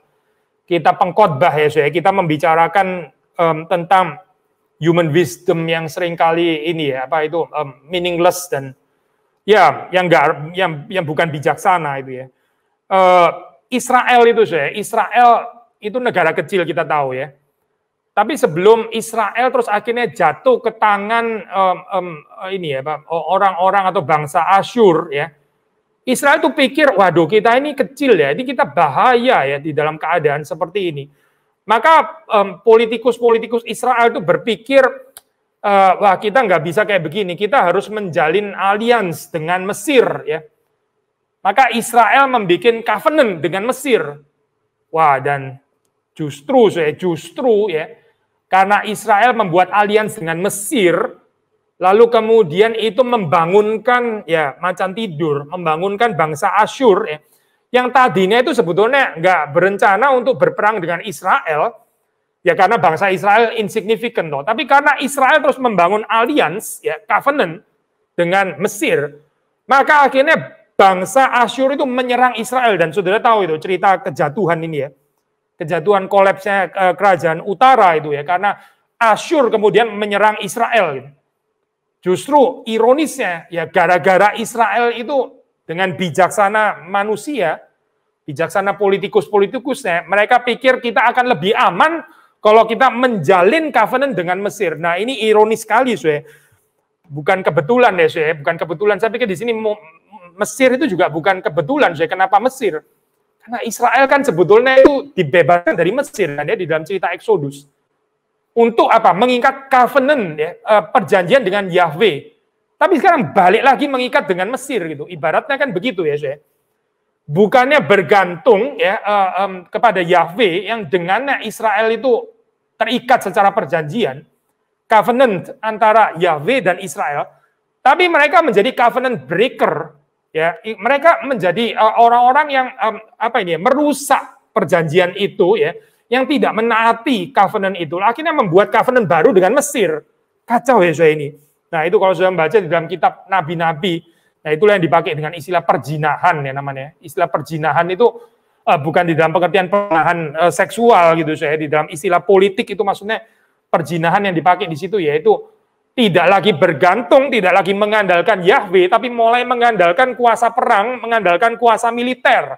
kita pengkhotbah ya, saya kita membicarakan um, tentang human wisdom yang seringkali ini ya apa itu um, meaningless dan ya yang enggak yang yang bukan bijaksana itu ya. Uh, Israel itu saya, Israel itu negara kecil kita tahu ya. Tapi sebelum Israel terus akhirnya jatuh ke tangan um, um, ini ya orang-orang atau bangsa Asyur ya. Israel tuh pikir, waduh kita ini kecil ya, ini kita bahaya ya di dalam keadaan seperti ini. Maka politikus-politikus um, Israel itu berpikir, uh, wah kita nggak bisa kayak begini, kita harus menjalin alians dengan Mesir ya. Maka Israel membuat covenant dengan Mesir. Wah dan Justru, saya justru ya, karena Israel membuat alians dengan Mesir, lalu kemudian itu membangunkan ya macan tidur, membangunkan bangsa Asyur ya, yang tadinya itu sebetulnya nggak berencana untuk berperang dengan Israel, ya karena bangsa Israel insignificant loh. Tapi karena Israel terus membangun alians, ya covenant dengan Mesir, maka akhirnya bangsa Asyur itu menyerang Israel dan saudara tahu itu cerita kejatuhan ini ya kejatuhan kolapsnya eh, kerajaan utara itu ya karena Asyur kemudian menyerang Israel Justru ironisnya ya gara-gara Israel itu dengan bijaksana manusia, bijaksana politikus-politikusnya, mereka pikir kita akan lebih aman kalau kita menjalin covenant dengan Mesir. Nah, ini ironis sekali, Sue. Bukan kebetulan ya, Sue. Bukan kebetulan. Saya pikir di sini Mesir itu juga bukan kebetulan, Saya Kenapa Mesir? Karena Israel kan sebetulnya itu dibebaskan dari Mesir kan ya di dalam cerita Exodus. Untuk apa? Mengikat covenant ya, eh, perjanjian dengan Yahweh. Tapi sekarang balik lagi mengikat dengan Mesir gitu. Ibaratnya kan begitu ya, saya. Bukannya bergantung ya uh, um, kepada Yahweh yang dengannya Israel itu terikat secara perjanjian covenant antara Yahweh dan Israel, tapi mereka menjadi covenant breaker Ya, mereka menjadi e, orang-orang yang um, apa ini ya, merusak perjanjian itu ya, yang tidak menaati covenant itu. Akhirnya membuat covenant baru dengan Mesir. Kacau ya saya ini. Nah, itu kalau sudah membaca di dalam kitab nabi-nabi, nah itulah yang dipakai dengan istilah perjinahan ya namanya. Istilah perjinahan itu uh, bukan di dalam pengertian perlahan uh, e, seksual gitu saya, di dalam istilah politik itu maksudnya perjinahan yang dipakai di situ yaitu tidak lagi bergantung, tidak lagi mengandalkan Yahweh, tapi mulai mengandalkan kuasa perang, mengandalkan kuasa militer,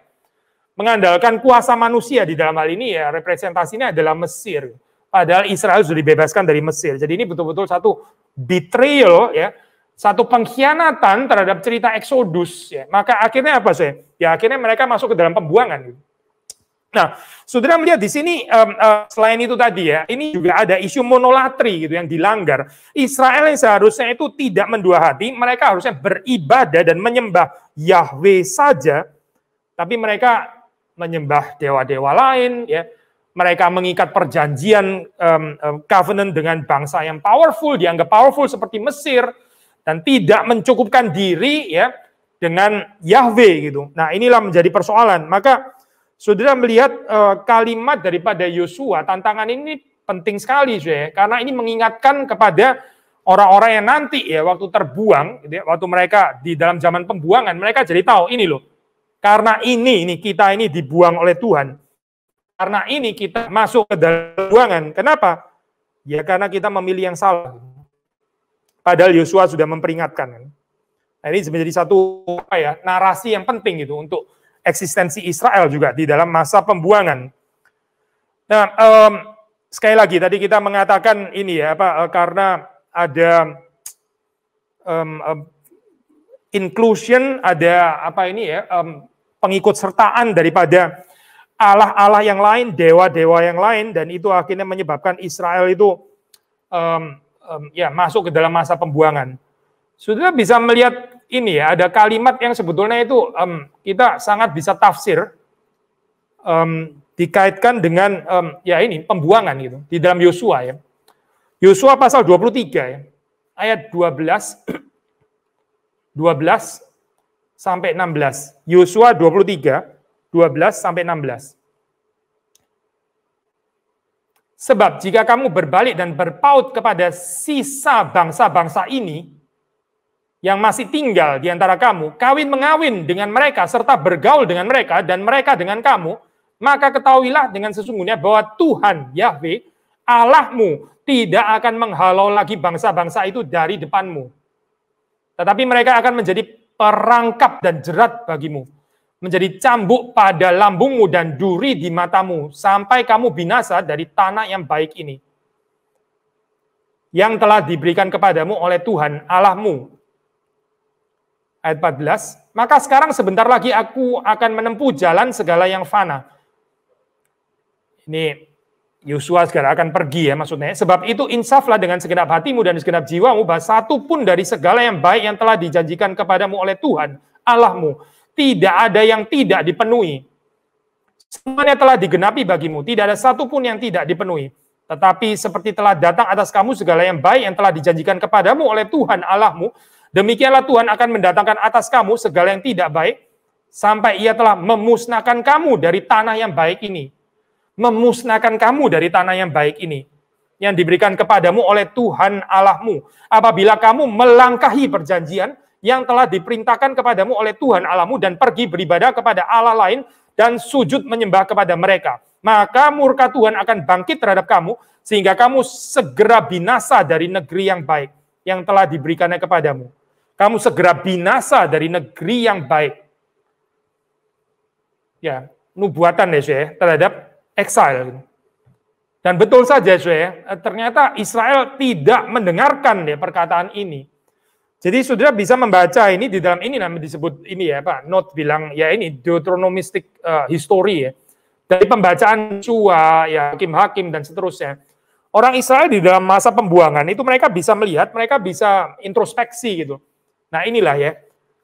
mengandalkan kuasa manusia di dalam hal ini ya representasinya adalah Mesir. Padahal Israel sudah dibebaskan dari Mesir. Jadi ini betul-betul satu betrayal ya, satu pengkhianatan terhadap cerita Exodus ya. Maka akhirnya apa sih? Ya akhirnya mereka masuk ke dalam pembuangan gitu. Nah, saudara melihat di sini um, uh, selain itu tadi ya, ini juga ada isu monolatri gitu yang dilanggar. Israel yang seharusnya itu tidak mendua hati, mereka harusnya beribadah dan menyembah Yahweh saja, tapi mereka menyembah dewa-dewa lain, ya. Mereka mengikat perjanjian um, um, covenant dengan bangsa yang powerful, dianggap powerful seperti Mesir, dan tidak mencukupkan diri ya dengan Yahweh gitu. Nah, inilah menjadi persoalan. Maka Saudara melihat uh, kalimat daripada Yosua, tantangan ini penting sekali, cuy, karena ini mengingatkan kepada orang-orang yang nanti ya waktu terbuang, gitu ya, waktu mereka di dalam zaman pembuangan, mereka jadi tahu ini loh, karena ini ini kita ini dibuang oleh Tuhan, karena ini kita masuk ke dalam buangan. Kenapa? Ya karena kita memilih yang salah. Padahal Yosua sudah memperingatkan. Kan? Nah, ini menjadi satu apa ya narasi yang penting gitu untuk eksistensi Israel juga di dalam masa pembuangan. Nah, um, sekali lagi tadi kita mengatakan ini ya apa eh, karena ada um, um, inclusion, ada apa ini ya um, pengikut sertaan daripada Allah-Allah yang lain, dewa-dewa yang lain, dan itu akhirnya menyebabkan Israel itu um, um, ya masuk ke dalam masa pembuangan. Sudah bisa melihat ini ya, ada kalimat yang sebetulnya itu um, kita sangat bisa tafsir um, dikaitkan dengan um, ya ini pembuangan gitu di dalam Yosua ya. Yosua pasal 23 ya. Ayat 12 12 sampai 16. Yosua 23 12 sampai 16. Sebab jika kamu berbalik dan berpaut kepada sisa bangsa-bangsa ini, yang masih tinggal di antara kamu, kawin mengawin dengan mereka serta bergaul dengan mereka dan mereka dengan kamu, maka ketahuilah dengan sesungguhnya bahwa Tuhan Yahweh Allahmu tidak akan menghalau lagi bangsa-bangsa itu dari depanmu. Tetapi mereka akan menjadi perangkap dan jerat bagimu, menjadi cambuk pada lambungmu dan duri di matamu sampai kamu binasa dari tanah yang baik ini yang telah diberikan kepadamu oleh Tuhan Allahmu ayat 14, maka sekarang sebentar lagi aku akan menempuh jalan segala yang fana. Ini Yosua segera akan pergi ya maksudnya. Sebab itu insaflah dengan segenap hatimu dan segenap jiwamu bahwa satu pun dari segala yang baik yang telah dijanjikan kepadamu oleh Tuhan Allahmu tidak ada yang tidak dipenuhi. Semuanya telah digenapi bagimu, tidak ada satu pun yang tidak dipenuhi. Tetapi seperti telah datang atas kamu segala yang baik yang telah dijanjikan kepadamu oleh Tuhan Allahmu, Demikianlah Tuhan akan mendatangkan atas kamu segala yang tidak baik, sampai ia telah memusnahkan kamu dari tanah yang baik ini. Memusnahkan kamu dari tanah yang baik ini. Yang diberikan kepadamu oleh Tuhan Allahmu. Apabila kamu melangkahi perjanjian yang telah diperintahkan kepadamu oleh Tuhan Allahmu dan pergi beribadah kepada Allah lain dan sujud menyembah kepada mereka. Maka murka Tuhan akan bangkit terhadap kamu sehingga kamu segera binasa dari negeri yang baik yang telah diberikannya kepadamu. Kamu segera binasa dari negeri yang baik. Ya, nubuatan ya, ya terhadap exile. Dan betul saja, ya, eh, ternyata Israel tidak mendengarkan ya perkataan ini. Jadi saudara bisa membaca ini di dalam ini namanya disebut ini ya Pak Not bilang ya ini deuteronomistik uh, history ya dari pembacaan cua ya hakim-hakim dan seterusnya. Orang Israel di dalam masa pembuangan itu mereka bisa melihat, mereka bisa introspeksi gitu. Nah inilah ya,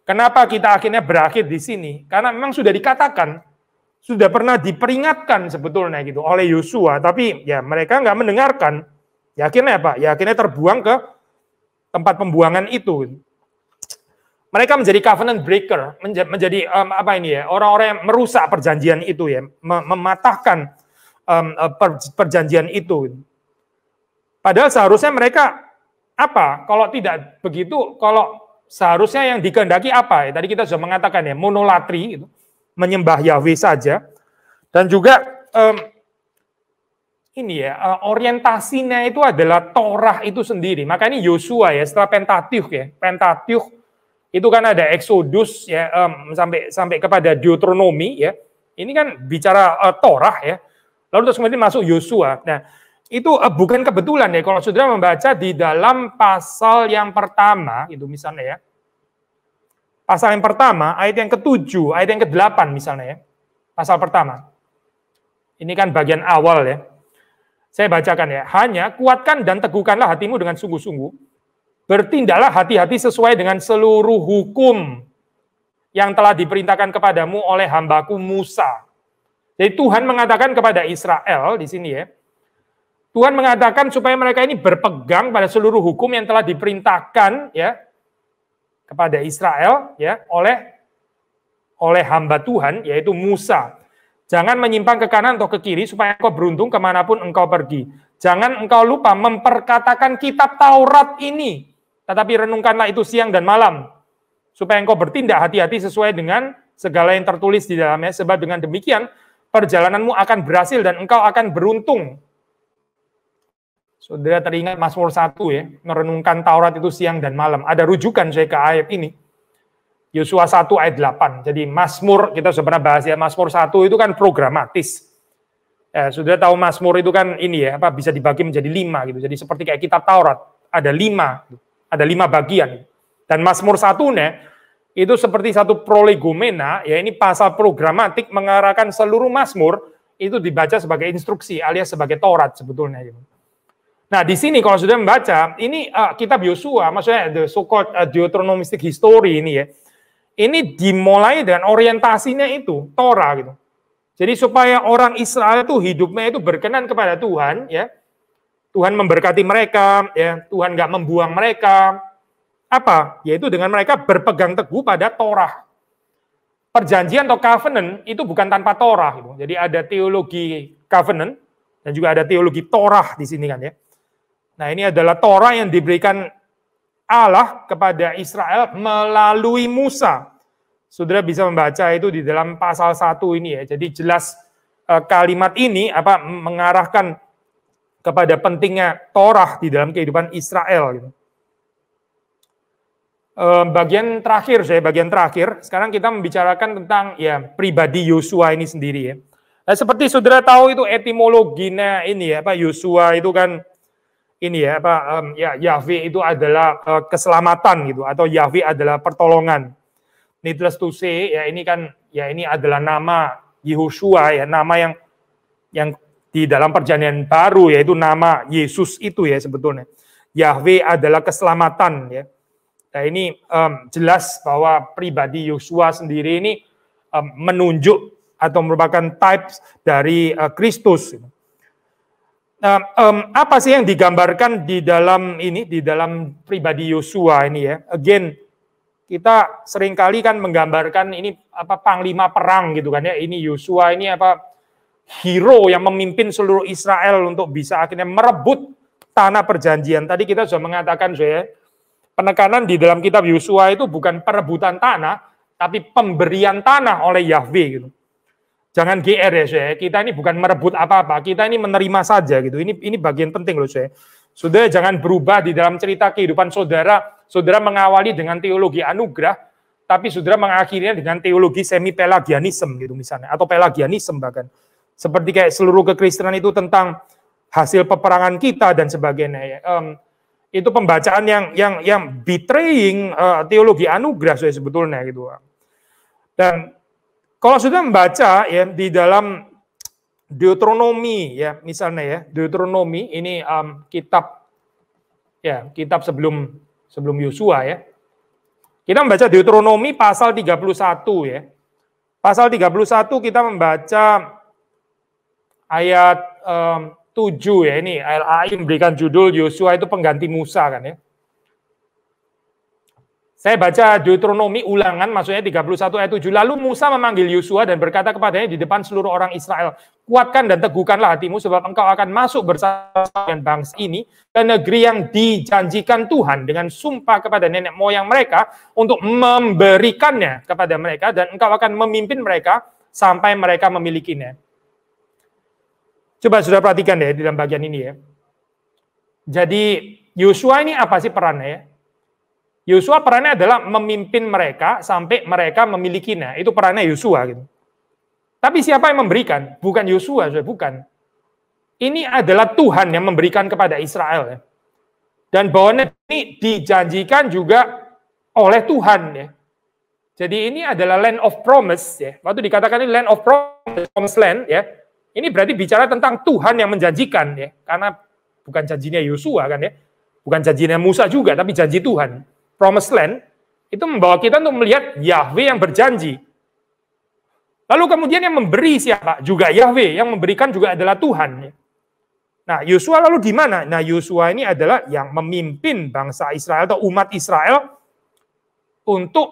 kenapa kita akhirnya berakhir di sini? Karena memang sudah dikatakan, sudah pernah diperingatkan sebetulnya gitu oleh Yosua, tapi ya mereka nggak mendengarkan. Ya akhirnya apa? Ya akhirnya terbuang ke tempat pembuangan itu. Mereka menjadi covenant breaker, menjadi um, apa ini ya? Orang-orang yang merusak perjanjian itu ya, mematahkan um, per perjanjian itu. Padahal seharusnya mereka apa? Kalau tidak begitu, kalau seharusnya yang dikehendaki apa? Ya, tadi kita sudah mengatakan ya, monolatri, gitu, menyembah Yahweh saja. Dan juga um, ini ya, e, orientasinya itu adalah Torah itu sendiri. Maka ini Yosua ya, setelah Pentatiuh ya, Pentatiuh itu kan ada Exodus ya um, sampai sampai kepada Deuteronomi ya. Ini kan bicara uh, Torah ya. Lalu terus kemudian masuk Yosua. Nah, itu uh, bukan kebetulan ya kalau saudara membaca di dalam pasal yang pertama itu misalnya ya. Pasal yang pertama ayat yang ketujuh, ayat yang kedelapan misalnya ya. Pasal pertama. Ini kan bagian awal ya. Saya bacakan ya. Hanya kuatkan dan teguhkanlah hatimu dengan sungguh-sungguh. Bertindaklah hati-hati sesuai dengan seluruh hukum yang telah diperintahkan kepadamu oleh hambaku Musa. Jadi Tuhan mengatakan kepada Israel di sini ya, Tuhan mengatakan supaya mereka ini berpegang pada seluruh hukum yang telah diperintahkan ya kepada Israel ya oleh oleh hamba Tuhan yaitu Musa. Jangan menyimpang ke kanan atau ke kiri supaya engkau beruntung kemanapun engkau pergi. Jangan engkau lupa memperkatakan kitab Taurat ini, tetapi renungkanlah itu siang dan malam supaya engkau bertindak hati-hati sesuai dengan segala yang tertulis di dalamnya sebab dengan demikian perjalananmu akan berhasil dan engkau akan beruntung Saudara teringat Mazmur 1 ya, merenungkan Taurat itu siang dan malam. Ada rujukan saya ke ayat ini. Yosua 1 ayat 8. Jadi Mazmur, kita sebenarnya bahas ya, Mazmur 1 itu kan programatis. Eh, ya, sudah tahu Mazmur itu kan ini ya, apa bisa dibagi menjadi lima gitu. Jadi seperti kayak kitab Taurat, ada lima, gitu. ada lima bagian. Gitu. Dan Mazmur 1 nih, itu seperti satu prolegomena, ya ini pasal programatik mengarahkan seluruh Mazmur itu dibaca sebagai instruksi alias sebagai Taurat sebetulnya. Gitu. Nah, di sini kalau sudah membaca, ini uh, kitab Yosua, maksudnya the so-called uh, Deuteronomistic history ini ya, ini dimulai dengan orientasinya itu Torah gitu. Jadi supaya orang Israel itu hidupnya itu berkenan kepada Tuhan, ya Tuhan memberkati mereka, ya Tuhan nggak membuang mereka, apa? Yaitu dengan mereka berpegang teguh pada Torah. Perjanjian atau covenant itu bukan tanpa Torah, gitu. jadi ada teologi covenant dan juga ada teologi Torah di sini kan ya. Nah ini adalah Torah yang diberikan Allah kepada Israel melalui Musa. Saudara bisa membaca itu di dalam pasal 1 ini ya. Jadi jelas eh, kalimat ini apa mengarahkan kepada pentingnya Torah di dalam kehidupan Israel. Gitu. Eh, bagian terakhir saya bagian terakhir. Sekarang kita membicarakan tentang ya pribadi Yosua ini sendiri ya. Nah, seperti saudara tahu itu etimologinya ini ya, apa Yosua itu kan ini ya apa um, ya Yahweh itu adalah uh, keselamatan gitu atau Yahweh adalah pertolongan. Needless to say ya ini kan ya ini adalah nama Yehoshua ya nama yang yang di dalam perjanjian baru yaitu nama Yesus itu ya sebetulnya. Yahweh adalah keselamatan ya. Nah ini um, jelas bahwa pribadi Yosua sendiri ini um, menunjuk atau merupakan types dari e, Kristus. Uh, Nah, um, apa sih yang digambarkan di dalam ini, di dalam pribadi Yosua ini ya? Again, kita seringkali kan menggambarkan ini apa panglima perang gitu kan ya. Ini Yosua ini apa hero yang memimpin seluruh Israel untuk bisa akhirnya merebut tanah perjanjian. Tadi kita sudah mengatakan saya penekanan di dalam kitab Yosua itu bukan perebutan tanah, tapi pemberian tanah oleh Yahweh gitu. Jangan GR ya, saya. Kita ini bukan merebut apa-apa, kita ini menerima saja gitu. Ini ini bagian penting loh, saya. Sudah jangan berubah di dalam cerita kehidupan saudara. Saudara mengawali dengan teologi anugerah, tapi saudara mengakhirinya dengan teologi semi pelagianisme gitu misalnya atau pelagianisme bahkan. Seperti kayak seluruh kekristenan itu tentang hasil peperangan kita dan sebagainya ya. Um, itu pembacaan yang yang yang betraying uh, teologi anugerah saya sebetulnya gitu. Dan kalau sudah membaca ya di dalam Deuteronomi ya misalnya ya Deuteronomi ini um, kitab ya kitab sebelum sebelum Yosua ya. Kita membaca Deuteronomi pasal 31 ya. Pasal 31 kita membaca ayat um, 7 ya ini LAI memberikan judul Yosua itu pengganti Musa kan ya. Saya baca Deuteronomi ulangan maksudnya 31 ayat 7. Lalu Musa memanggil Yosua dan berkata kepadanya di depan seluruh orang Israel, kuatkan dan teguhkanlah hatimu sebab engkau akan masuk bersama dengan bangsa ini ke negeri yang dijanjikan Tuhan dengan sumpah kepada nenek moyang mereka untuk memberikannya kepada mereka dan engkau akan memimpin mereka sampai mereka memilikinya. Coba sudah perhatikan deh di dalam bagian ini ya. Jadi Yosua ini apa sih perannya ya? Yosua perannya adalah memimpin mereka sampai mereka memiliki. memilikinya. Itu perannya Yosua gitu. Tapi siapa yang memberikan? Bukan Yosua, bukan. Ini adalah Tuhan yang memberikan kepada Israel. Ya. Dan bahwa ini dijanjikan juga oleh Tuhan ya. Jadi ini adalah land of promise ya. Waktu dikatakan ini land of promise, promise land ya. Ini berarti bicara tentang Tuhan yang menjanjikan ya. Karena bukan janjinya Yosua kan ya. Bukan janjinya Musa juga tapi janji Tuhan promised land, itu membawa kita untuk melihat Yahweh yang berjanji. Lalu kemudian yang memberi siapa? Juga Yahweh, yang memberikan juga adalah Tuhan. Nah, Yosua lalu di mana? Nah, Yosua ini adalah yang memimpin bangsa Israel atau umat Israel untuk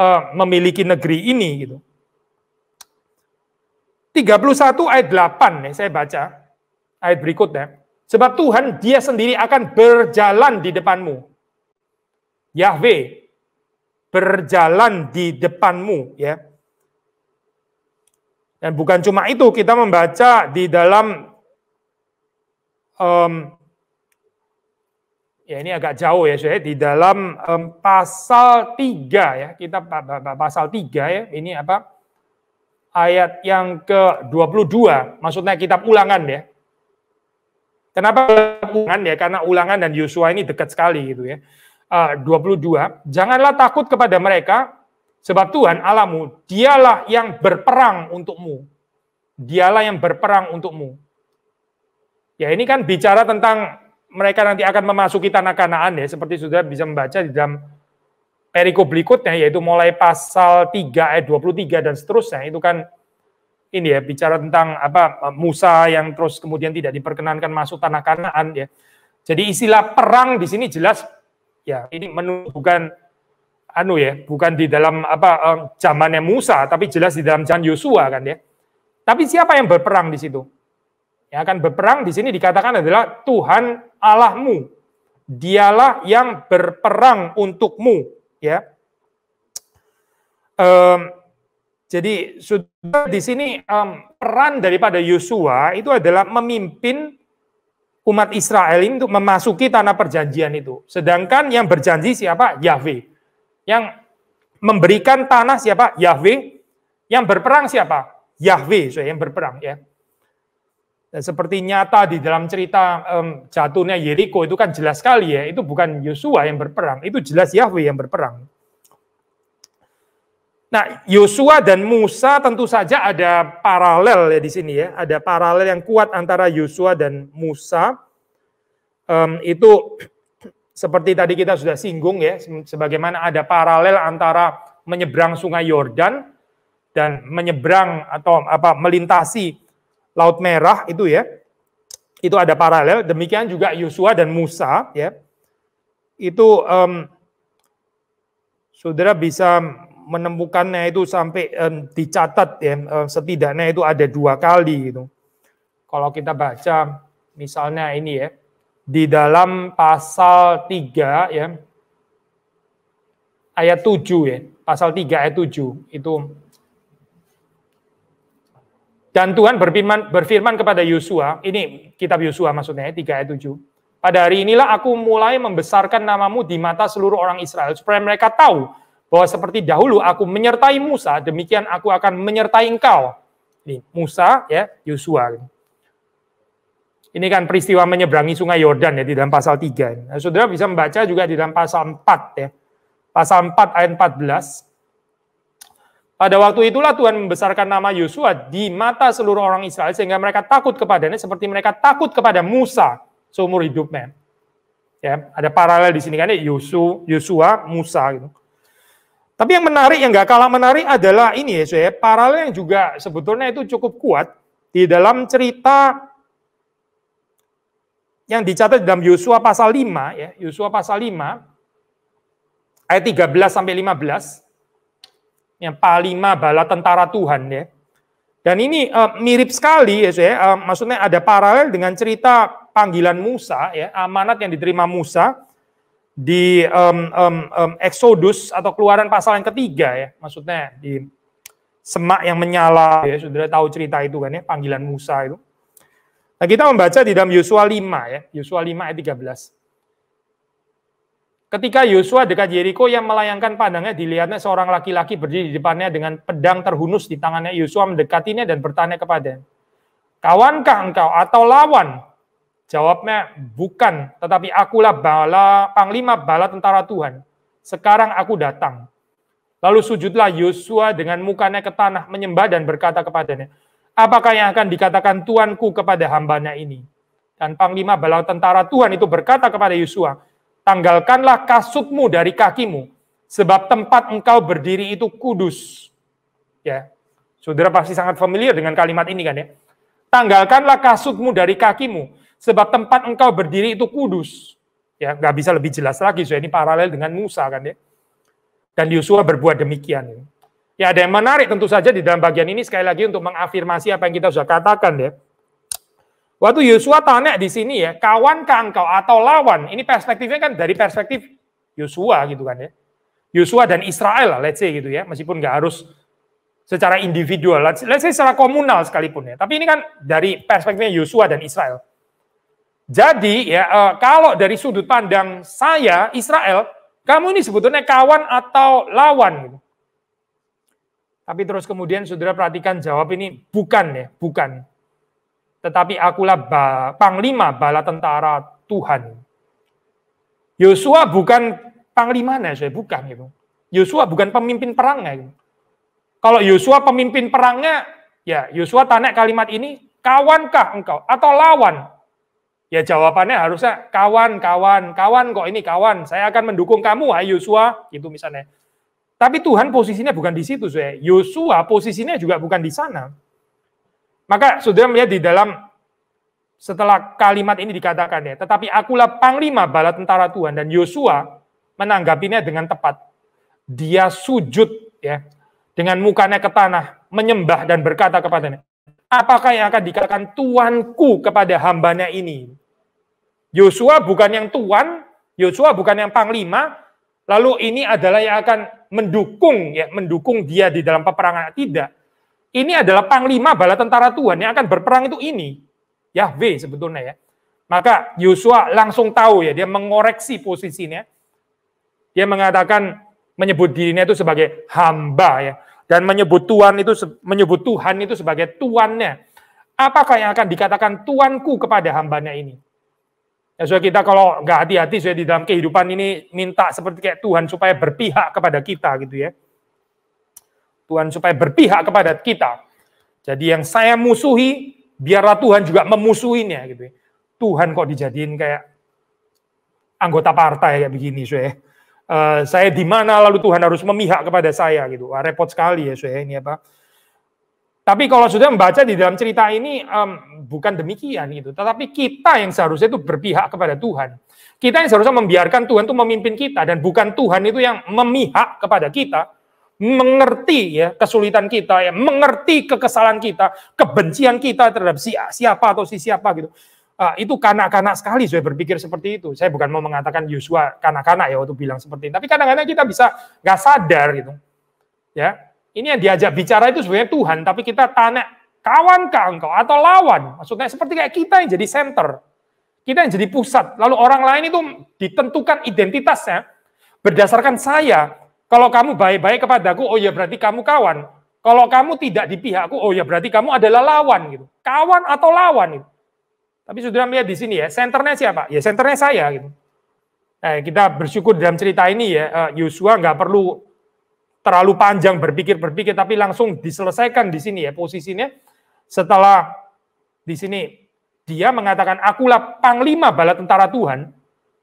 uh, memiliki negeri ini gitu. 31 ayat 8 nih saya baca ayat berikutnya. Sebab Tuhan dia sendiri akan berjalan di depanmu Yahweh berjalan di depanmu ya. Dan bukan cuma itu, kita membaca di dalam um, ya ini agak jauh ya, saya di dalam um, pasal 3 ya. Kita pasal 3 ya, ini apa? ayat yang ke-22, maksudnya kitab ulangan ya. Kenapa ulangan ya? Karena ulangan dan Yosua ini dekat sekali gitu ya. 22, ah, janganlah takut kepada mereka, sebab Tuhan Allahmu, dialah yang berperang untukmu. Dialah yang berperang untukmu. Ya ini kan bicara tentang mereka nanti akan memasuki tanah kanaan ya, seperti sudah bisa membaca di dalam perikop berikutnya, yaitu mulai pasal 3 ayat 23 dan seterusnya, itu kan ini ya, bicara tentang apa eh, Musa yang terus kemudian tidak diperkenankan masuk tanah kanaan ya. Jadi istilah perang di sini jelas ya ini menu bukan anu ya, bukan di dalam apa eh, zamannya Musa, tapi jelas di dalam zaman Yosua kan ya. Tapi siapa yang berperang di situ? Yang akan berperang di sini dikatakan adalah Tuhan Allahmu. Dialah yang berperang untukmu, ya. Um, jadi sudah di sini um, peran daripada Yosua itu adalah memimpin umat Israel ini untuk memasuki tanah perjanjian itu. Sedangkan yang berjanji siapa? Yahweh. Yang memberikan tanah siapa? Yahweh. Yang berperang siapa? Yahweh, yang berperang ya. Dan seperti nyata di dalam cerita um, jatuhnya Yeriko itu kan jelas sekali ya, itu bukan Yosua yang berperang, itu jelas Yahweh yang berperang. Nah, Yosua dan Musa tentu saja ada paralel ya di sini ya, ada paralel yang kuat antara Yosua dan Musa. Um, itu seperti tadi kita sudah singgung ya, sebagaimana ada paralel antara menyeberang Sungai Yordan dan menyeberang atau apa melintasi Laut Merah itu ya. Itu ada paralel, demikian juga Yosua dan Musa ya. Itu um, Saudara bisa menemukannya itu sampai um, dicatat ya um, setidaknya itu ada dua kali gitu. Kalau kita baca misalnya ini ya di dalam pasal 3 ya ayat 7 ya pasal 3 ayat 7 itu dan Tuhan berfirman berfirman kepada Yosua ini kitab Yosua maksudnya 3 ya, ayat 7 pada hari inilah aku mulai membesarkan namamu di mata seluruh orang Israel supaya mereka tahu bahwa seperti dahulu aku menyertai Musa, demikian aku akan menyertai engkau. Ini Musa ya, Yosua. Ini kan peristiwa menyeberangi Sungai Yordan ya di dalam pasal 3. Nah, saudara bisa membaca juga di dalam pasal 4 ya. Pasal 4 ayat 14. Pada waktu itulah Tuhan membesarkan nama Yosua di mata seluruh orang Israel sehingga mereka takut kepadanya seperti mereka takut kepada Musa seumur hidupnya. Ya, ada paralel di sini kan ya Yosua, Musa gitu. Tapi yang menarik, yang gak kalah menarik adalah ini ya, saya paralel yang juga sebetulnya itu cukup kuat di dalam cerita yang dicatat dalam Yosua pasal 5 ya, Yosua pasal 5 ayat 13 sampai 15 yang palima bala tentara Tuhan ya. Dan ini uh, mirip sekali ya saya, uh, eh, maksudnya ada paralel dengan cerita panggilan Musa ya, amanat yang diterima Musa di um, um, um, Exodus atau keluaran pasal yang ketiga ya, maksudnya di semak yang menyala ya, saudara tahu cerita itu kan ya, panggilan Musa itu. Nah, kita membaca di dalam Yosua 5 ya, Yosua 5 ayat 13. Ketika Yosua dekat Jericho yang melayangkan pandangnya dilihatnya seorang laki-laki berdiri di depannya dengan pedang terhunus di tangannya. Yosua mendekatinya dan bertanya kepadanya, "Kawankah engkau atau lawan Jawabnya, bukan, tetapi akulah bala, panglima bala tentara Tuhan. Sekarang aku datang. Lalu sujudlah Yosua dengan mukanya ke tanah, menyembah dan berkata kepadanya, apakah yang akan dikatakan Tuanku kepada hambanya ini? Dan panglima bala tentara Tuhan itu berkata kepada Yosua, tanggalkanlah kasutmu dari kakimu, sebab tempat engkau berdiri itu kudus. Ya, saudara pasti sangat familiar dengan kalimat ini kan ya. Tanggalkanlah kasutmu dari kakimu, Sebab tempat engkau berdiri itu kudus. Ya, nggak bisa lebih jelas lagi. So, ini paralel dengan Musa kan ya. Dan Yosua berbuat demikian. Ya, ada yang menarik tentu saja di dalam bagian ini sekali lagi untuk mengafirmasi apa yang kita sudah katakan ya. Waktu Yosua tanya di sini ya, kawan engkau atau lawan? Ini perspektifnya kan dari perspektif Yosua gitu kan ya. Yosua dan Israel lah, let's say gitu ya. Meskipun nggak harus secara individual, let's say secara komunal sekalipun ya. Tapi ini kan dari perspektifnya Yosua dan Israel. Jadi ya uh, kalau dari sudut pandang saya Israel, kamu ini sebetulnya kawan atau lawan. Tapi terus kemudian saudara perhatikan jawab ini bukan ya, bukan. Tetapi akulah ba, panglima bala tentara Tuhan. Yosua bukan panglima ya, saya bukan gitu. Yosua bukan pemimpin perangnya. Gitu. Kalau Yosua pemimpin perangnya, ya Yosua tanek kalimat ini, kawankah engkau atau lawan? Ya jawabannya harusnya kawan, kawan, kawan kok ini kawan. Saya akan mendukung kamu, hai Yosua, gitu misalnya. Tapi Tuhan posisinya bukan di situ, saya. Yosua posisinya juga bukan di sana. Maka saudara melihat di dalam setelah kalimat ini dikatakan ya, tetapi akulah panglima bala tentara Tuhan dan Yosua menanggapinya dengan tepat. Dia sujud ya dengan mukanya ke tanah, menyembah dan berkata kepadanya, apakah yang akan dikatakan Tuanku kepada hambanya ini? Yosua bukan yang tuan, Yosua bukan yang panglima, lalu ini adalah yang akan mendukung ya, mendukung dia di dalam peperangan tidak. Ini adalah panglima bala tentara Tuhan yang akan berperang itu ini. Yahweh sebetulnya ya. Maka Yosua langsung tahu ya, dia mengoreksi posisinya. Dia mengatakan menyebut dirinya itu sebagai hamba ya dan menyebut Tuhan itu menyebut Tuhan itu sebagai tuannya. Apakah yang akan dikatakan tuanku kepada hambanya ini? Ya sudah kita kalau nggak hati-hati sudah di dalam kehidupan ini minta seperti kayak Tuhan supaya berpihak kepada kita gitu ya. Tuhan supaya berpihak kepada kita. Jadi yang saya musuhi biarlah Tuhan juga memusuhinya gitu ya. Tuhan kok dijadiin kayak anggota partai kayak begini saya. Uh, eh, saya di mana lalu Tuhan harus memihak kepada saya gitu. Wah, repot sekali ya sudah ya, ini apa tapi kalau sudah membaca di dalam cerita ini um, bukan demikian gitu. Tetapi kita yang seharusnya itu berpihak kepada Tuhan. Kita yang seharusnya membiarkan Tuhan itu memimpin kita dan bukan Tuhan itu yang memihak kepada kita, mengerti ya kesulitan kita ya, mengerti kekesalan kita, kebencian kita terhadap si siapa atau si siapa gitu. Uh, itu kanak-kanak sekali saya berpikir seperti itu. Saya bukan mau mengatakan Yosua kanak-kanak ya waktu bilang seperti ini. Tapi kadang-kadang kita bisa nggak sadar gitu. Ya, ini yang diajak bicara itu sebenarnya Tuhan, tapi kita tanya kawankah engkau atau lawan? Maksudnya seperti kayak kita yang jadi center, kita yang jadi pusat. Lalu orang lain itu ditentukan identitasnya berdasarkan saya. Kalau kamu baik-baik kepadaku, oh ya berarti kamu kawan. Kalau kamu tidak di pihakku, oh ya berarti kamu adalah lawan gitu. Kawan atau lawan gitu. Tapi sudah melihat di sini ya, senternya siapa? Ya senternya saya gitu. Nah, kita bersyukur dalam cerita ini ya, eh, Yusua nggak perlu terlalu panjang berpikir-berpikir, tapi langsung diselesaikan di sini ya posisinya. Setelah di sini dia mengatakan akulah panglima bala tentara Tuhan,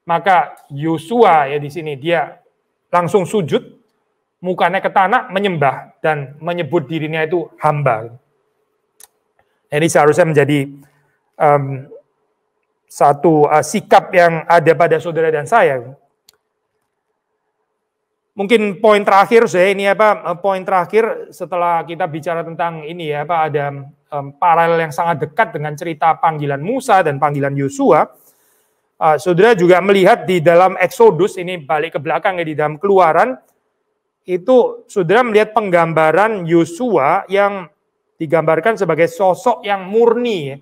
maka Yosua ya di sini dia langsung sujud, mukanya ke tanah, menyembah dan menyebut dirinya itu hamba. Nah, ini seharusnya menjadi um, satu uh, sikap yang ada pada saudara dan saya. Mungkin poin terakhir saya ini apa eh, poin terakhir setelah kita bicara tentang ini ya apa ada um, paralel yang sangat dekat dengan cerita panggilan Musa dan panggilan Yosua. Uh, saudara juga melihat di dalam Exodus ini balik ke belakang ya di dalam Keluaran itu saudara melihat penggambaran Yosua yang digambarkan sebagai sosok yang murni. Ya.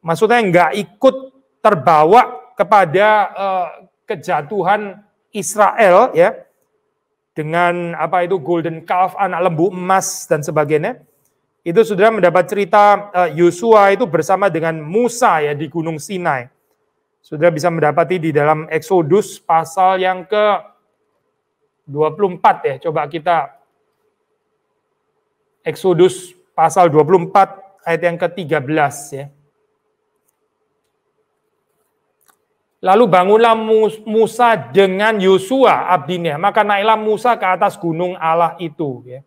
Maksudnya nggak ikut terbawa kepada uh, kejatuhan Israel ya dengan apa itu golden calf, anak lembu emas dan sebagainya. Itu sudah mendapat cerita eh, Yosua itu bersama dengan Musa ya di Gunung Sinai. sudah bisa mendapati di dalam Exodus pasal yang ke 24 ya. Coba kita Exodus pasal 24 ayat yang ke-13 ya. Lalu bangunlah Musa dengan Yosua abdinya. Maka naiklah Musa ke atas gunung Allah itu. Ya.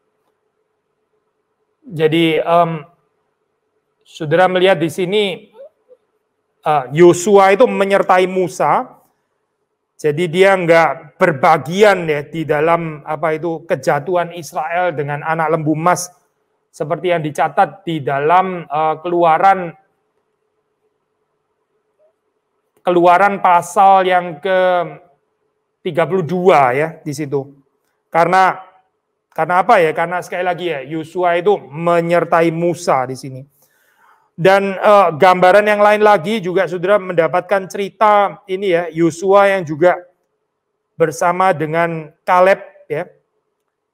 Jadi um, saudara melihat di sini eh, Yosua uh, itu menyertai Musa. Jadi dia nggak berbagian ya di dalam apa itu kejatuhan Israel dengan anak lembu emas seperti yang dicatat di dalam uh, keluaran keluaran pasal yang ke 32 ya di situ. Karena karena apa ya? Karena sekali lagi ya Yosua itu menyertai Musa di sini. Dan eh, gambaran yang lain lagi juga sudah mendapatkan cerita ini ya Yosua yang juga bersama dengan Kaleb ya.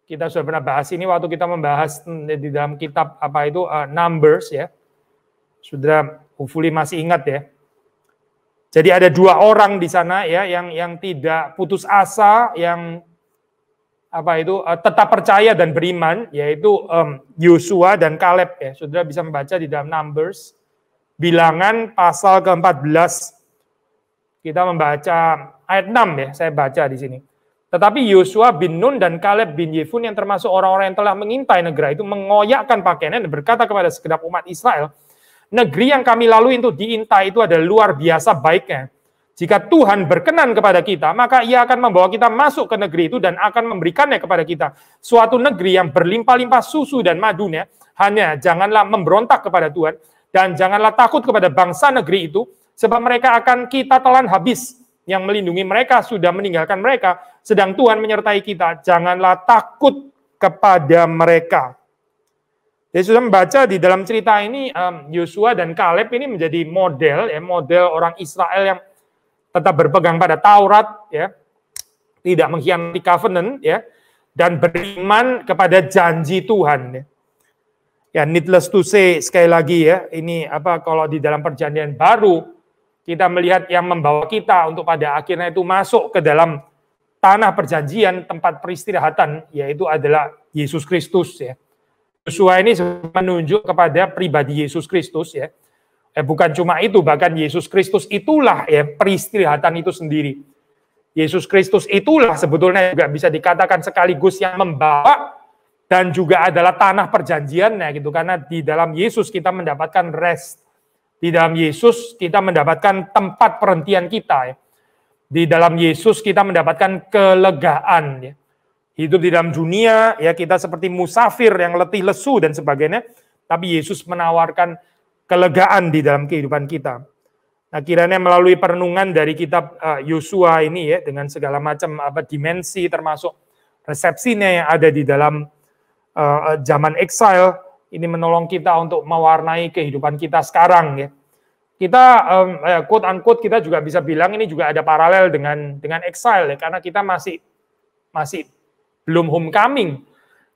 Kita sudah pernah bahas ini waktu kita membahas di dalam kitab apa itu uh, Numbers ya. sudah hopefully masih ingat ya jadi ada dua orang di sana ya yang yang tidak putus asa, yang apa itu uh, tetap percaya dan beriman, yaitu um, Yosua dan Kaleb ya. Saudara bisa membaca di dalam Numbers bilangan pasal ke-14 kita membaca ayat 6 ya, saya baca di sini. Tetapi Yosua bin Nun dan Kaleb bin Yefun yang termasuk orang-orang yang telah mengintai negara itu mengoyakkan pakaiannya dan berkata kepada segenap umat Israel, Negeri yang kami lalui itu diintai itu adalah luar biasa baiknya. Jika Tuhan berkenan kepada kita, maka ia akan membawa kita masuk ke negeri itu dan akan memberikannya kepada kita. Suatu negeri yang berlimpah-limpah susu dan madunya, hanya janganlah memberontak kepada Tuhan dan janganlah takut kepada bangsa negeri itu, sebab mereka akan kita telan habis. Yang melindungi mereka sudah meninggalkan mereka, sedang Tuhan menyertai kita. Janganlah takut kepada mereka. Jadi ya, sudah membaca di dalam cerita ini Yosua dan Kaleb ini menjadi model ya model orang Israel yang tetap berpegang pada Taurat ya tidak mengkhianati covenant ya dan beriman kepada janji Tuhan ya. ya needless to say sekali lagi ya ini apa kalau di dalam perjanjian baru kita melihat yang membawa kita untuk pada akhirnya itu masuk ke dalam tanah perjanjian tempat peristirahatan yaitu adalah Yesus Kristus ya Yosua ini menunjuk kepada pribadi Yesus Kristus ya. Eh, bukan cuma itu, bahkan Yesus Kristus itulah ya peristirahatan itu sendiri. Yesus Kristus itulah sebetulnya juga bisa dikatakan sekaligus yang membawa dan juga adalah tanah perjanjiannya gitu karena di dalam Yesus kita mendapatkan rest. Di dalam Yesus kita mendapatkan tempat perhentian kita ya. Di dalam Yesus kita mendapatkan kelegaan ya hidup di dalam dunia, ya kita seperti musafir yang letih lesu dan sebagainya, tapi Yesus menawarkan kelegaan di dalam kehidupan kita. Nah, kiranya melalui perenungan dari kitab eh, Yosua ini ya dengan segala macam apa dimensi termasuk resepsinya yang ada di dalam uh, zaman exile ini menolong kita untuk mewarnai kehidupan kita sekarang ya. Kita um, quote unquote kita juga bisa bilang ini juga ada paralel dengan dengan exile ya karena kita masih masih belum homecoming,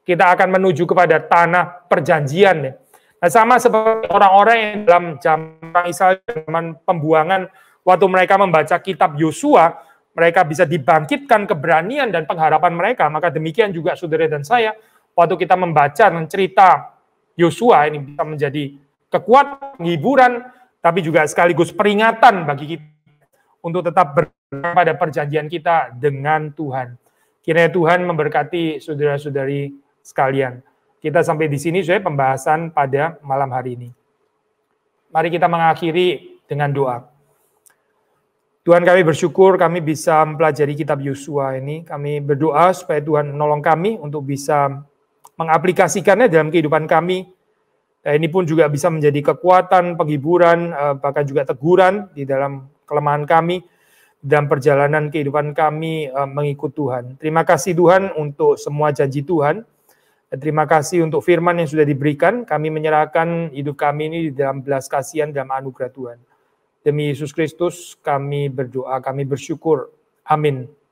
kita akan menuju kepada tanah perjanjian. Ya. Nah, sama seperti orang-orang yang dalam zaman Israel, zaman pembuangan, waktu mereka membaca kitab Yosua, mereka bisa dibangkitkan keberanian dan pengharapan mereka. Maka demikian juga saudara dan saya, waktu kita membaca dan cerita Yosua ini bisa menjadi kekuatan, hiburan, tapi juga sekaligus peringatan bagi kita untuk tetap berada pada perjanjian kita dengan Tuhan. Kiranya Tuhan memberkati saudara-saudari sekalian. Kita sampai di sini saya pembahasan pada malam hari ini. Mari kita mengakhiri dengan doa. Tuhan kami bersyukur kami bisa mempelajari kitab Yosua ini. Kami berdoa supaya Tuhan menolong kami untuk bisa mengaplikasikannya dalam kehidupan kami. Ini pun juga bisa menjadi kekuatan, penghiburan, eh, bahkan juga teguran di dalam kelemahan kami dalam perjalanan kehidupan kami uh, mengikut Tuhan. Terima kasih Tuhan untuk semua janji Tuhan. Terima kasih untuk firman yang sudah diberikan. Kami menyerahkan hidup kami ini di dalam belas kasihan, dalam anugerah Tuhan. Demi Yesus Kristus kami berdoa, kami bersyukur. Amin.